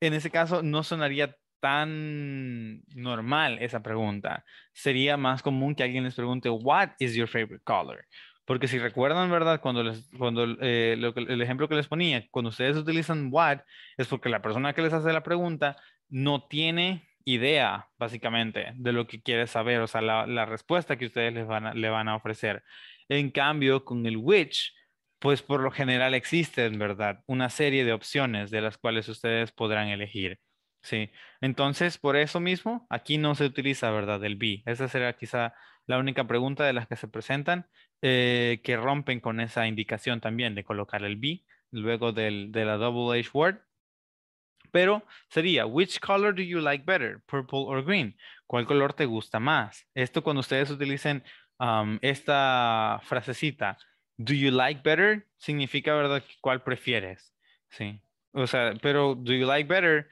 en ese caso no sonaría tan normal esa pregunta. Sería más común que alguien les pregunte, what is your favorite color? Porque si recuerdan, ¿verdad? Cuando, les, cuando eh, el ejemplo que les ponía, cuando ustedes utilizan what, es porque la persona que les hace la pregunta no tiene idea, básicamente, de lo que quiere saber, o sea, la, respuesta que ustedes les van le van a ofrecer. En cambio, con el which, pues por lo general existen, ¿verdad? Una serie de opciones de las cuales ustedes podrán elegir. Sí, entonces por eso mismo aquí no se utiliza, ¿verdad? El be. Esa será quizá la única pregunta de las que se presentan eh, que rompen con esa indicación también de colocar el be luego del, de la double H word pero sería, which color do you like better, purple or green? ¿Cuál color te gusta más? Esto cuando ustedes utilicen esta frasecita, do you like better, significa, ¿verdad? ¿Cuál prefieres? Sí. O sea, pero do you like better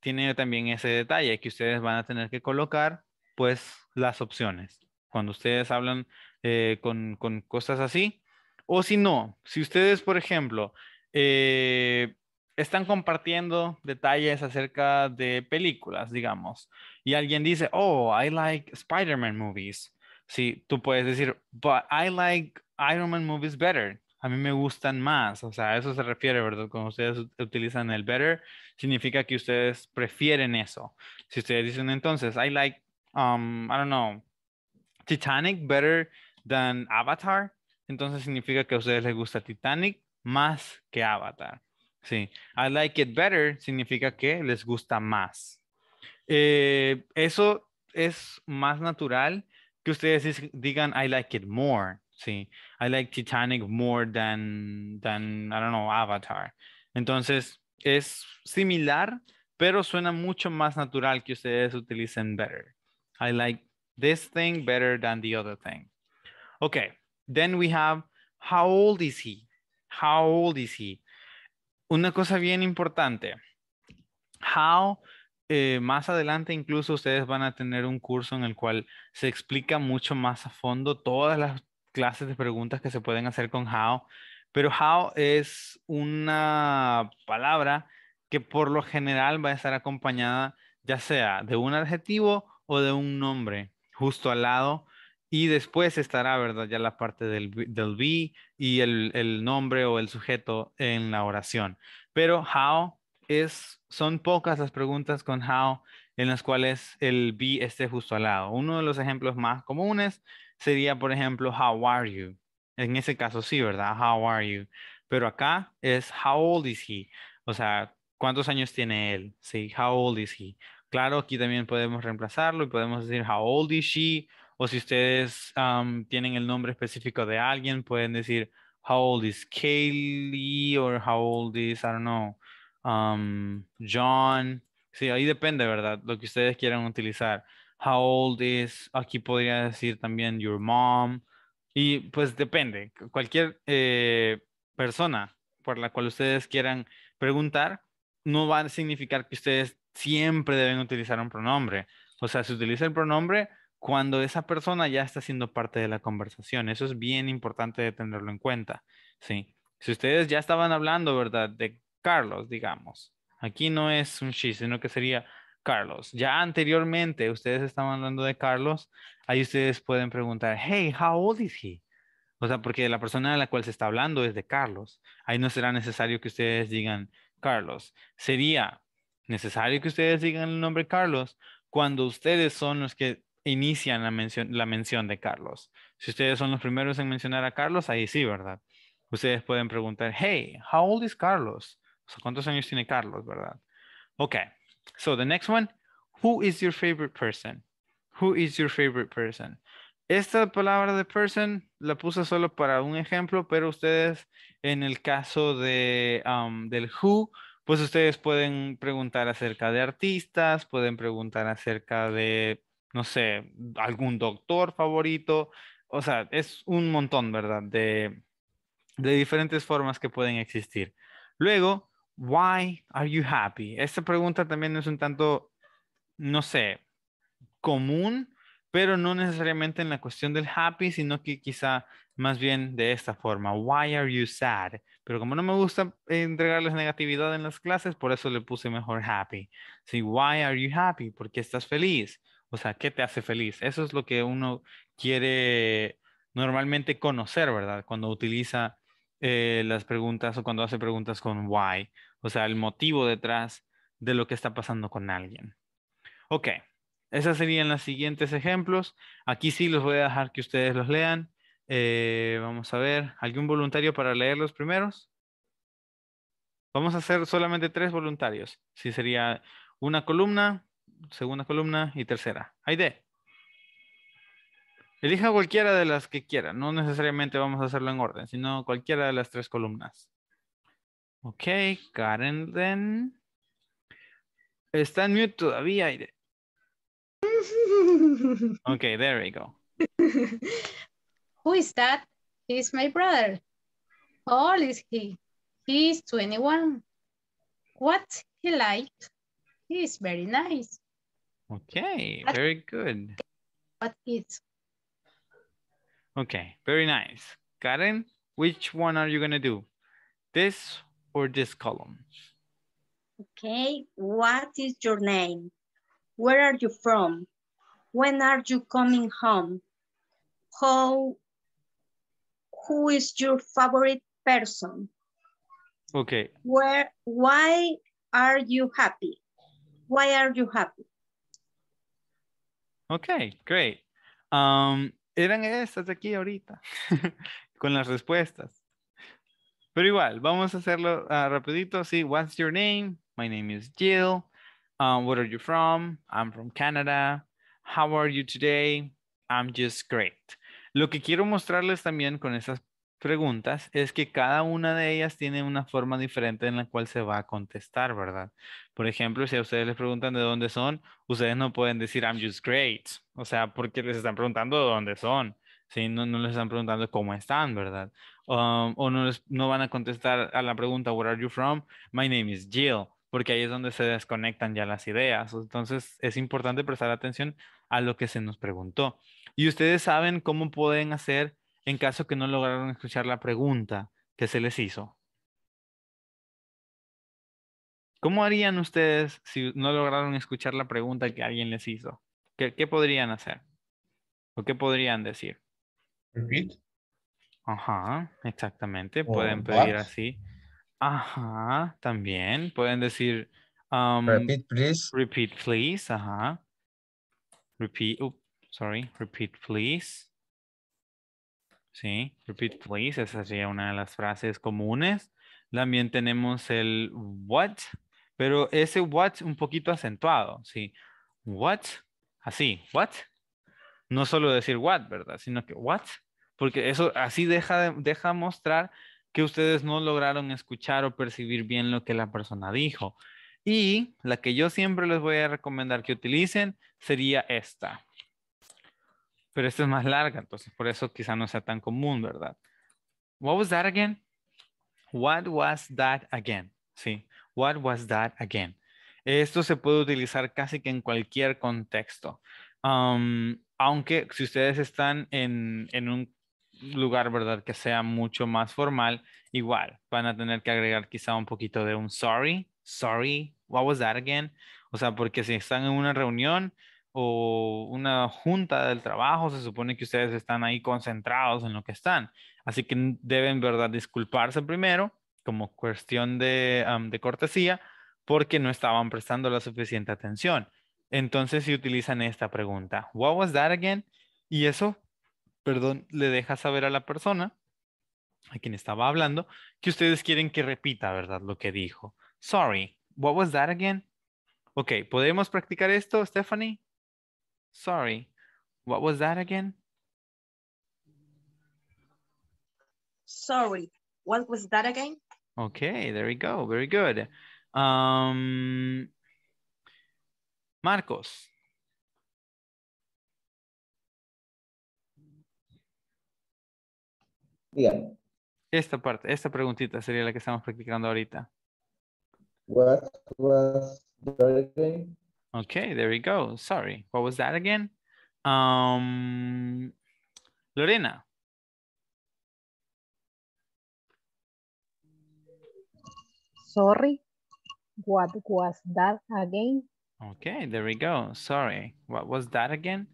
tiene también ese detalle que ustedes van a tener que colocar, pues, las opciones. Cuando ustedes hablan eh, con, cosas así. O si no, si ustedes, por ejemplo, eh, están compartiendo detalles acerca de películas, digamos, y alguien dice, oh, I like Spider-Man movies. Si tú puedes decir, but I like Iron Man movies better. A mí me gustan más, o sea, a eso se refiere, ¿verdad? Cuando ustedes utilizan el better, significa que ustedes prefieren eso. Si ustedes dicen entonces, I like, um, I don't know, Titanic better than Avatar, entonces significa que a ustedes les gusta Titanic más que Avatar. Sí, I like it better significa que les gusta más. Eh, eso es más natural que ustedes digan I like it more. Sí, I like Titanic more than, than I don't know, Avatar. Entonces, es similar, pero suena mucho más natural que ustedes utilicen better. I like this thing better than the other thing. Okay, then we have how old is he? How old is he? una cosa bien importante. How, eh, más adelante incluso ustedes van a tener un curso en el cual se explica mucho más a fondo todas las clases de preguntas que se pueden hacer con How, pero How es una palabra que por lo general va a estar acompañada ya sea de un adjetivo o de un nombre justo al lado y después estará, ¿verdad? Ya la parte del, del be y el, nombre o el sujeto en la oración. Pero how es, son pocas las preguntas con how en las cuales el be esté justo al lado. Uno de los ejemplos más comunes sería, por ejemplo, how are you? En ese caso sí, ¿verdad? How are you? Pero acá es how old is he? O sea, ¿cuántos años tiene él? Sí, how old is he? Claro, aquí también podemos reemplazarlo y podemos decir how old is she o si ustedes tienen el nombre específico de alguien, pueden decir, how old is Kaylee? Or how old is, I don't know, um, John. Sí, ahí depende, ¿verdad? Lo que ustedes quieran utilizar. How old is, aquí podría decir también your mom. Y pues depende, cualquier eh, persona por la cual ustedes quieran preguntar, no va a significar que ustedes siempre deben utilizar un pronombre. O sea, si utiliza el pronombre cuando esa persona ya está siendo parte de la conversación. Eso es bien importante de tenerlo en cuenta, ¿sí? Si ustedes ya estaban hablando, ¿verdad? De Carlos, digamos. Aquí no es un she, sino que sería Carlos. Ya anteriormente ustedes estaban hablando de Carlos. Ahí ustedes pueden preguntar, hey, how old is he? O sea, porque la persona de la cual se está hablando es de Carlos. Ahí no será necesario que ustedes digan Carlos. Sería necesario que ustedes digan el nombre Carlos cuando ustedes son los que inician la mención, la mención de Carlos. Si ustedes son los primeros en mencionar a Carlos, ahí sí, ¿verdad? Ustedes pueden preguntar, hey, how old is Carlos? ¿Cuántos años tiene Carlos, verdad? Ok, so the next one, who is your favorite person? Who is your favorite person? Esta palabra de person la puse solo para un ejemplo, pero ustedes en el caso de, um, del who, pues ustedes pueden preguntar acerca de artistas, pueden preguntar acerca de no sé, algún doctor favorito. O sea, es un montón, ¿verdad? De, diferentes formas que pueden existir. Luego, why are you happy? Esta pregunta también es un tanto, no sé, común, pero no necesariamente en la cuestión del happy, sino que quizá más bien de esta forma, why are you sad? Pero como no me gusta entregarles negatividad en las clases, por eso le puse mejor happy. Sí, why are you happy? ¿Por qué estás feliz? O sea, ¿qué te hace feliz? Eso es lo que uno quiere normalmente conocer, ¿verdad? Cuando utiliza eh, las preguntas o cuando hace preguntas con why, o sea, el motivo detrás de lo que está pasando con alguien. Ok, esos serían los siguientes ejemplos. Aquí sí los voy a dejar que ustedes los lean. Eh, vamos a ver, ¿algún voluntario para leer los primeros? Vamos a hacer solamente tres voluntarios. sí, sería una columna, segunda columna y tercera. Aide. Elija cualquiera de las que quiera. No necesariamente vamos a hacerlo en orden, sino cualquiera de las tres columnas. Ok, Karen then. Está en mute todavía, Aide. [laughs] Ok, there we go. Who is that? He's my brother. How oh, old is he? He's 21. what he like? He's very nice. Okay, very good. What is? Okay, very nice. Karen, which one are you gonna do? This or this column? Okay, what is your name? Where are you from? When are you coming home? How, who is your favorite person? Okay. Where, why are you happy? Why are you happy? Ok, great. Um, eran estas de aquí ahorita, [laughs] con las respuestas. Pero igual, vamos a hacerlo ah, rapidito. Sí, what's your name? My name is Jill. Um, where are you from? I'm from Canada. How are you today? I'm just great. Lo que quiero mostrarles también con estas preguntas es que cada una de ellas tiene una forma diferente en la cual se va a contestar, ¿verdad? Por ejemplo, si a ustedes les preguntan de dónde son, ustedes no pueden decir I'm just great, o sea, porque les están preguntando de dónde son, si No, no les están preguntando cómo están, ¿verdad? Um, o no, no van a contestar a la pregunta Where are you from? My name is Jill, porque ahí es donde se desconectan ya las ideas. Entonces, es importante prestar atención a lo que se nos preguntó. Y ustedes saben cómo pueden hacer en caso que no lograron escuchar la pregunta que se les hizo. ¿Cómo harían ustedes si no lograron escuchar la pregunta que alguien les hizo? ¿Qué, podrían hacer? ¿O qué podrían decir? Repeat. Ajá, exactamente. pueden pedir así. Ajá, también. Pueden decir. Um, repeat, please. Repeat, please. Ajá. Repeat. sorry. Repeat, please. Sí, repeat please, esa sería una de las frases comunes. También tenemos el what, pero ese what un poquito acentuado, ¿sí? What, así, what. No solo decir what, ¿verdad? Sino que what, porque eso así deja, deja mostrar que ustedes no lograron escuchar o percibir bien lo que la persona dijo. Y la que yo siempre les voy a recomendar que utilicen sería esta pero esta es más larga, entonces por eso quizá no sea tan común, ¿verdad? What was that again? What was that again? Sí, what was that again? Esto se puede utilizar casi que en cualquier contexto. Um, aunque si ustedes están en, en, un lugar, ¿verdad? Que sea mucho más formal, igual van a tener que agregar quizá un poquito de un sorry, sorry, what was that again? O sea, porque si están en una reunión, o una junta del trabajo, se supone que ustedes están ahí concentrados en lo que están. Así que deben, ¿verdad?, disculparse primero como cuestión de, de cortesía porque no estaban prestando la suficiente atención. Entonces, si utilizan esta pregunta, what was that again? Y eso, perdón, le deja saber a la persona a quien estaba hablando que ustedes quieren que repita, ¿verdad? Lo que dijo. Sorry, what was that again? Ok, ¿podemos practicar esto, Stephanie? Sorry, what was that again? Sorry, what was that again? Okay, there we go. Very good. Um, Marcos. Yeah. Esta parte, esta preguntita sería la que estamos practicando ahorita. What was that again? Okay, there we go. Sorry, what was that again? Um, Lorena. Sorry, what was that again? Okay, there we go. Sorry, what was that again?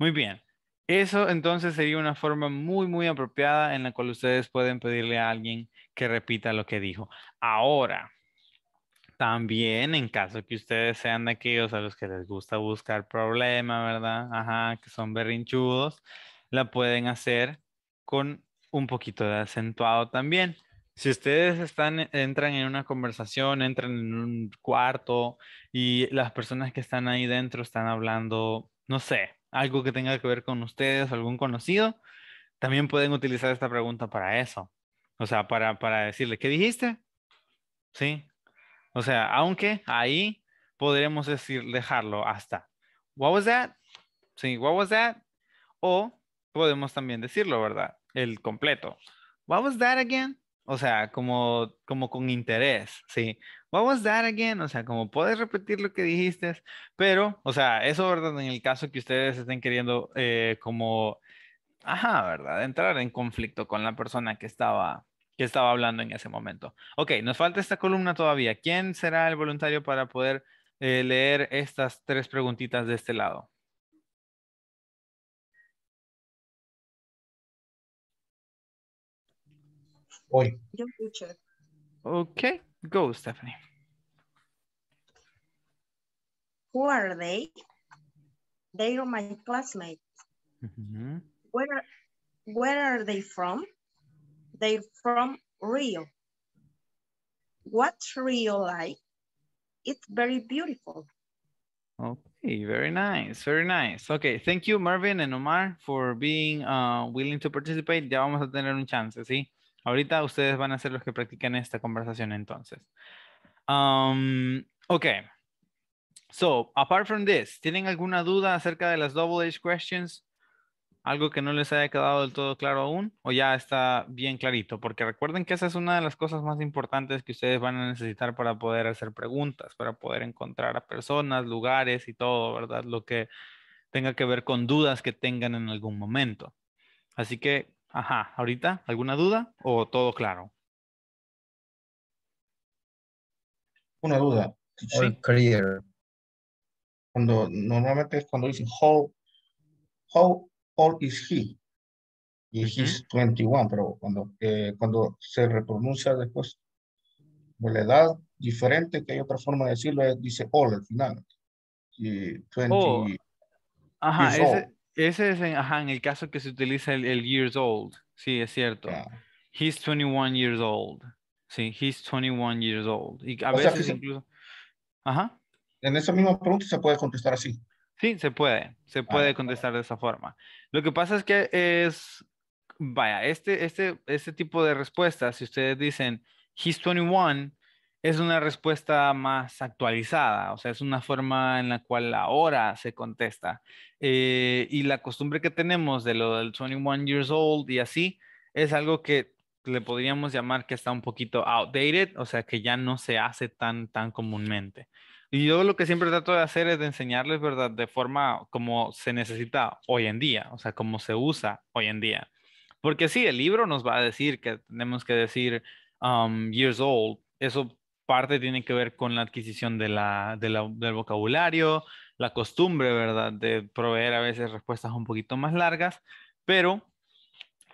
Muy bien. Eso entonces sería una forma muy, muy apropiada en la cual ustedes pueden pedirle a alguien que repita lo que dijo. Ahora, también en caso que ustedes sean de aquellos a los que les gusta buscar problema, ¿verdad? Ajá, que son berrinchudos, la pueden hacer con un poquito de acentuado también. Si ustedes están, eh, entran en una conversación, entran en un cuarto y las personas que están ahí dentro están hablando, no sé, algo que tenga que ver con ustedes, algún conocido, también pueden utilizar esta pregunta para eso. O sea, para, para decirle, ¿qué dijiste? Sí, o sea, aunque ahí podremos decir dejarlo hasta. What was that? Sí, what was that? O podemos también decirlo, ¿verdad? El completo. What was that again? O sea, como, como con interés, ¿sí? What was that again? O sea, como puedes repetir lo que dijiste, pero, o sea, eso, ¿verdad? En el caso que ustedes estén queriendo eh, como, ajá, ¿verdad? Entrar en conflicto con la persona que estaba que estaba hablando en ese momento. Ok, nos falta esta columna todavía. ¿Quién será el voluntario para poder eh, leer estas tres preguntitas de este lado? Hoy. Ok, go, Stephanie. Who are they? They are my classmates. where are they from? they're from Rio. What's Rio like? It's very beautiful. Okay, very nice, very nice. Okay, thank you Marvin and Omar for being uh, willing to participate. Ya vamos a tener un chance, ¿sí? Ahorita ustedes van a ser los que practiquen esta conversación entonces. Um, okay, so apart from this, ¿tienen alguna duda acerca de las double H questions? ¿Algo que no les haya quedado del todo claro aún o ya está bien clarito? Porque recuerden que esa es una de las cosas más importantes que ustedes van a necesitar para poder hacer preguntas, para poder encontrar a personas, lugares y todo, ¿verdad? Lo que tenga que ver con dudas que tengan en algún momento. Así que, ajá, ahorita, ¿alguna duda o todo claro? Una duda. Sí. Career. Cuando normalmente es cuando dicen how, how is he? Y he's 21, pero cuando, eh, cuando se repronuncia después la edad diferente, que hay otra forma de decirlo, es, dice all al final. Y 20 Ajá, ese, es en, el caso que se utiliza el, years old. Sí, es cierto. He's 21 years old. Sí, he's 21 years old. Y a veces incluso... Ajá. En esa misma pregunta se puede contestar así. Sí, se puede, se ah, puede contestar de esa forma. Lo que pasa es que es, vaya, este, este, este tipo de respuestas, si ustedes dicen, he's 21, es una respuesta más actualizada, o sea, es una forma en la cual ahora se contesta. Eh, y la costumbre que tenemos de lo del 21 years old y así, es algo que le podríamos llamar que está un poquito outdated, o sea, que ya no se hace tan, tan comúnmente. Y yo lo que siempre trato de hacer es de enseñarles, ¿verdad? De forma como se necesita hoy en día, o sea, como se usa hoy en día. Porque sí, el libro nos va a decir que tenemos que decir um, years old. Eso parte tiene que ver con la adquisición del vocabulario, la costumbre, ¿verdad? De proveer a veces respuestas un poquito más largas, pero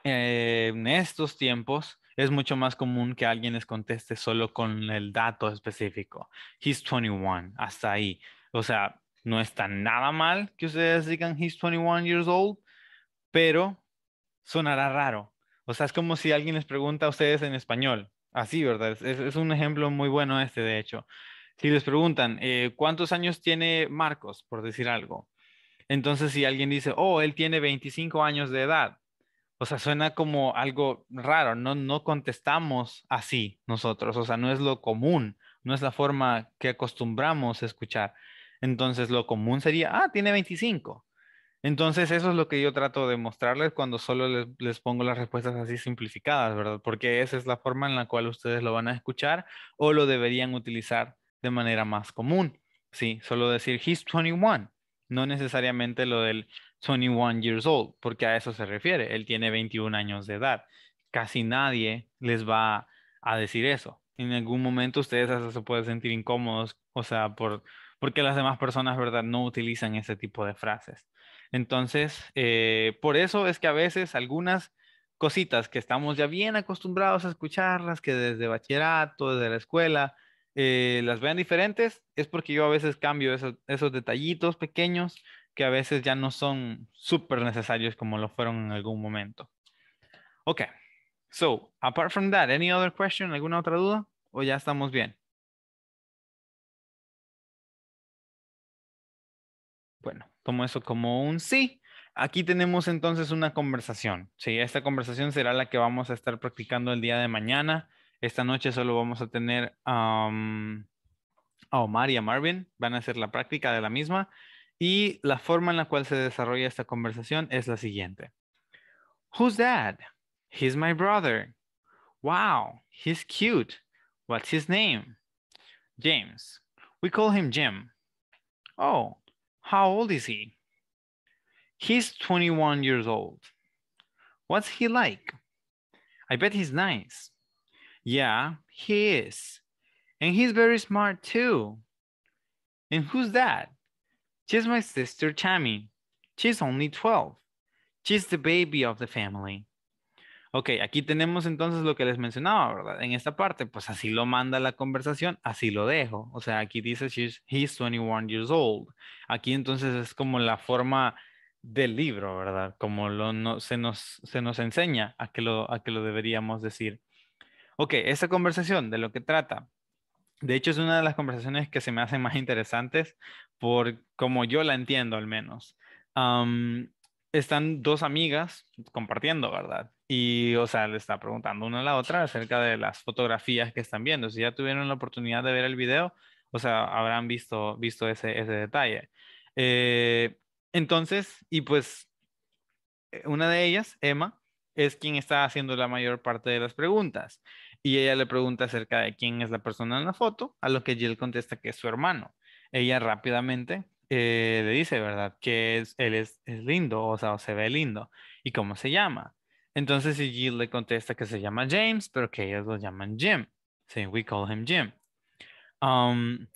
eh, en estos tiempos es mucho más común que alguien les conteste solo con el dato específico. He's 21, hasta ahí. O sea, no está nada mal que ustedes digan he's 21 years old, pero sonará raro. O sea, es como si alguien les pregunta a ustedes en español. Así, ¿verdad? Es, un ejemplo muy bueno este, de hecho. Si les preguntan, eh, ¿cuántos años tiene Marcos, por decir algo? Entonces, si alguien dice, oh, él tiene 25 años de edad, o sea, suena como algo raro, no, no contestamos así nosotros, o sea, no es lo común, no es la forma que acostumbramos a escuchar. Entonces, lo común sería, ah, tiene 25. Entonces, eso es lo que yo trato de mostrarles cuando solo les, les, pongo las respuestas así simplificadas, ¿verdad? Porque esa es la forma en la cual ustedes lo van a escuchar o lo deberían utilizar de manera más común. Sí, solo decir, he's 21, no necesariamente lo del 21 years old, porque a eso se refiere. Él tiene 21 años de edad. Casi nadie les va a decir eso. En algún momento ustedes hasta se pueden sentir incómodos, o sea, por, porque las demás personas, ¿verdad?, no utilizan ese tipo de frases. Entonces, eh, por eso es que a veces algunas cositas que estamos ya bien acostumbrados a escucharlas, que desde bachillerato, desde la escuela, eh, las vean diferentes, es porque yo a veces cambio esos, esos detallitos pequeños que a veces ya no son súper necesarios como lo fueron en algún momento. Ok, so, apart from that, any other question, alguna otra duda? ¿O ya estamos bien? Bueno, tomo eso como un sí. Aquí tenemos entonces una conversación. Sí, esta conversación será la que vamos a estar practicando el día de mañana. Esta noche solo vamos a tener a Omar y a Marvin. Van a hacer la práctica de la misma. Y la forma en la cual se desarrolla esta conversación es la siguiente. Who's that? He's my brother. Wow, he's cute. What's his name? James. We call him Jim. Oh, how old is he? He's 21 years old. What's he like? I bet he's nice. Yeah, he is. And he's very smart too. And who's that? She's my sister Tammy. She's only 12. She's the baby of the family. Ok, aquí tenemos entonces lo que les mencionaba, ¿verdad? En esta parte, pues así lo manda la conversación, así lo dejo. O sea, aquí dice, She's, he's 21 years old. Aquí entonces es como la forma del libro, ¿verdad? Como lo, no, se, nos, se nos enseña a que, lo, a que lo deberíamos decir. Ok, esta conversación, ¿de lo que trata? De hecho, es una de las conversaciones que se me hacen más interesantes por como yo la entiendo al menos. están dos amigas compartiendo, ¿verdad? Y, o sea, le está preguntando una a la otra acerca de las fotografías que están viendo. Si ya tuvieron la oportunidad de ver el video, o sea, habrán visto, visto ese, ese detalle. Eh, entonces, y pues, eh, una de ellas, Emma, es quien está haciendo la mayor parte de las preguntas y ella le pregunta acerca de quién es la persona en la foto, a lo que Jill contesta que es su hermano. Ella rápidamente eh, le dice, ¿verdad? Que él es, lindo, o sea, se ve lindo. ¿Y cómo se llama? Entonces Jill le contesta que se llama James, pero que ellos lo llaman Jim. Sí, we call him Jim. Um,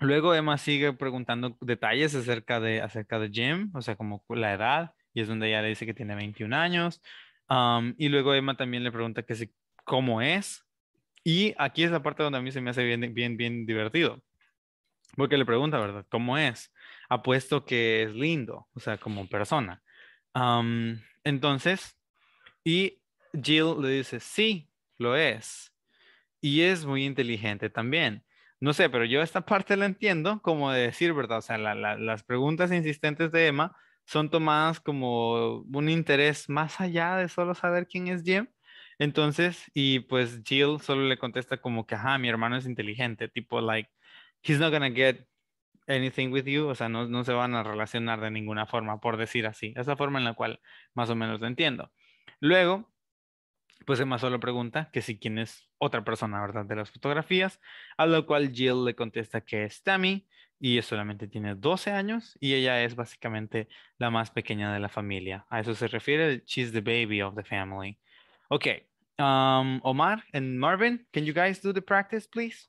luego Emma sigue preguntando detalles acerca de, acerca de Jim, o sea, como la edad, y es donde ella le dice que tiene 21 años. Um, y luego Emma también le pregunta que si ¿Cómo es. Y aquí es la parte donde a mí se me hace bien, bien, bien divertido. Porque le pregunta, ¿verdad? ¿Cómo es? Apuesto que es lindo, o sea, como persona. entonces, y Jill le dice, sí, lo es. Y es muy inteligente también. No sé, pero yo esta parte la entiendo como de decir, ¿verdad? O sea, las preguntas insistentes de Emma son tomadas como un interés más allá de solo saber quién es Jim, entonces, y pues Jill solo le contesta como que, ajá, mi hermano es inteligente, tipo, like, he's not gonna get anything with you, o sea, no, se van a relacionar de ninguna forma, por decir así. Esa forma en la cual más o menos lo entiendo. Luego, pues Emma solo pregunta que si quién es otra persona, ¿verdad? De las fotografías, a lo cual Jill le contesta que es Tammy y solamente tiene 12 años y ella es básicamente la más pequeña de la familia. A eso se refiere she's the baby of the family. Okay. Um, Omar and Marvin, can you guys do the practice, please?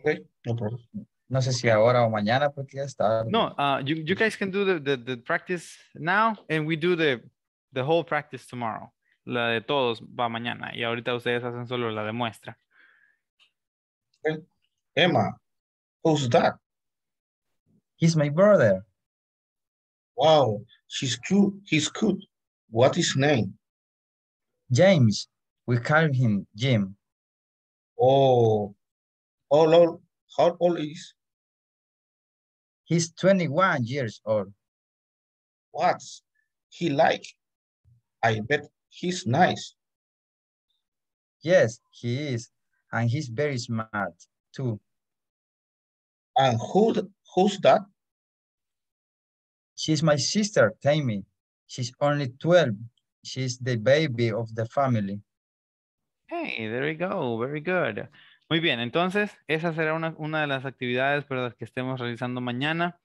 Okay, no problem. No sé si ahora o mañana porque ya está. No, uh, you, you guys can do the, the, the practice now and we do the, the whole practice tomorrow. La de todos va mañana y ahorita ustedes hacen solo la de muestra. Emma, who's that? He's my brother. Wow, he's cute. He's cute. What is his name? James. We call him Jim. Oh, oh Lord, how old is? He's 21 years old. What's He like? I bet he's nice. Yes, he is. And he's very smart too. And who, who's that? She's my sister, Tammy. She's only 12 She's the baby of the family. Hey, there we go. Very good. Muy bien, entonces esa será una, de las actividades para las que estemos realizando mañana.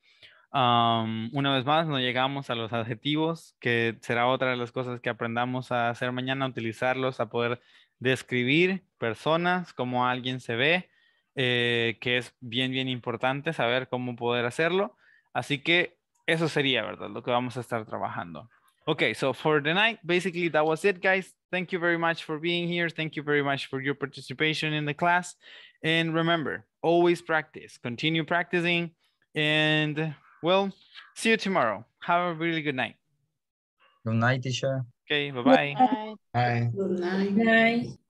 Um, una vez más, no llegamos a los adjetivos, que será otra de las cosas que aprendamos a hacer mañana, utilizarlos, a poder describir personas, cómo alguien se ve, eh, que es bien, bien importante saber cómo poder hacerlo. Así que eso sería, ¿verdad? Lo que vamos a estar trabajando. Okay, so for the night, basically that was it, guys. Thank you very much for being here. Thank you very much for your participation in the class. And remember, always practice, continue practicing. And well, see you tomorrow. Have a really good night. Good night, teacher. Okay, bye-bye. Bye. Good night. Good night.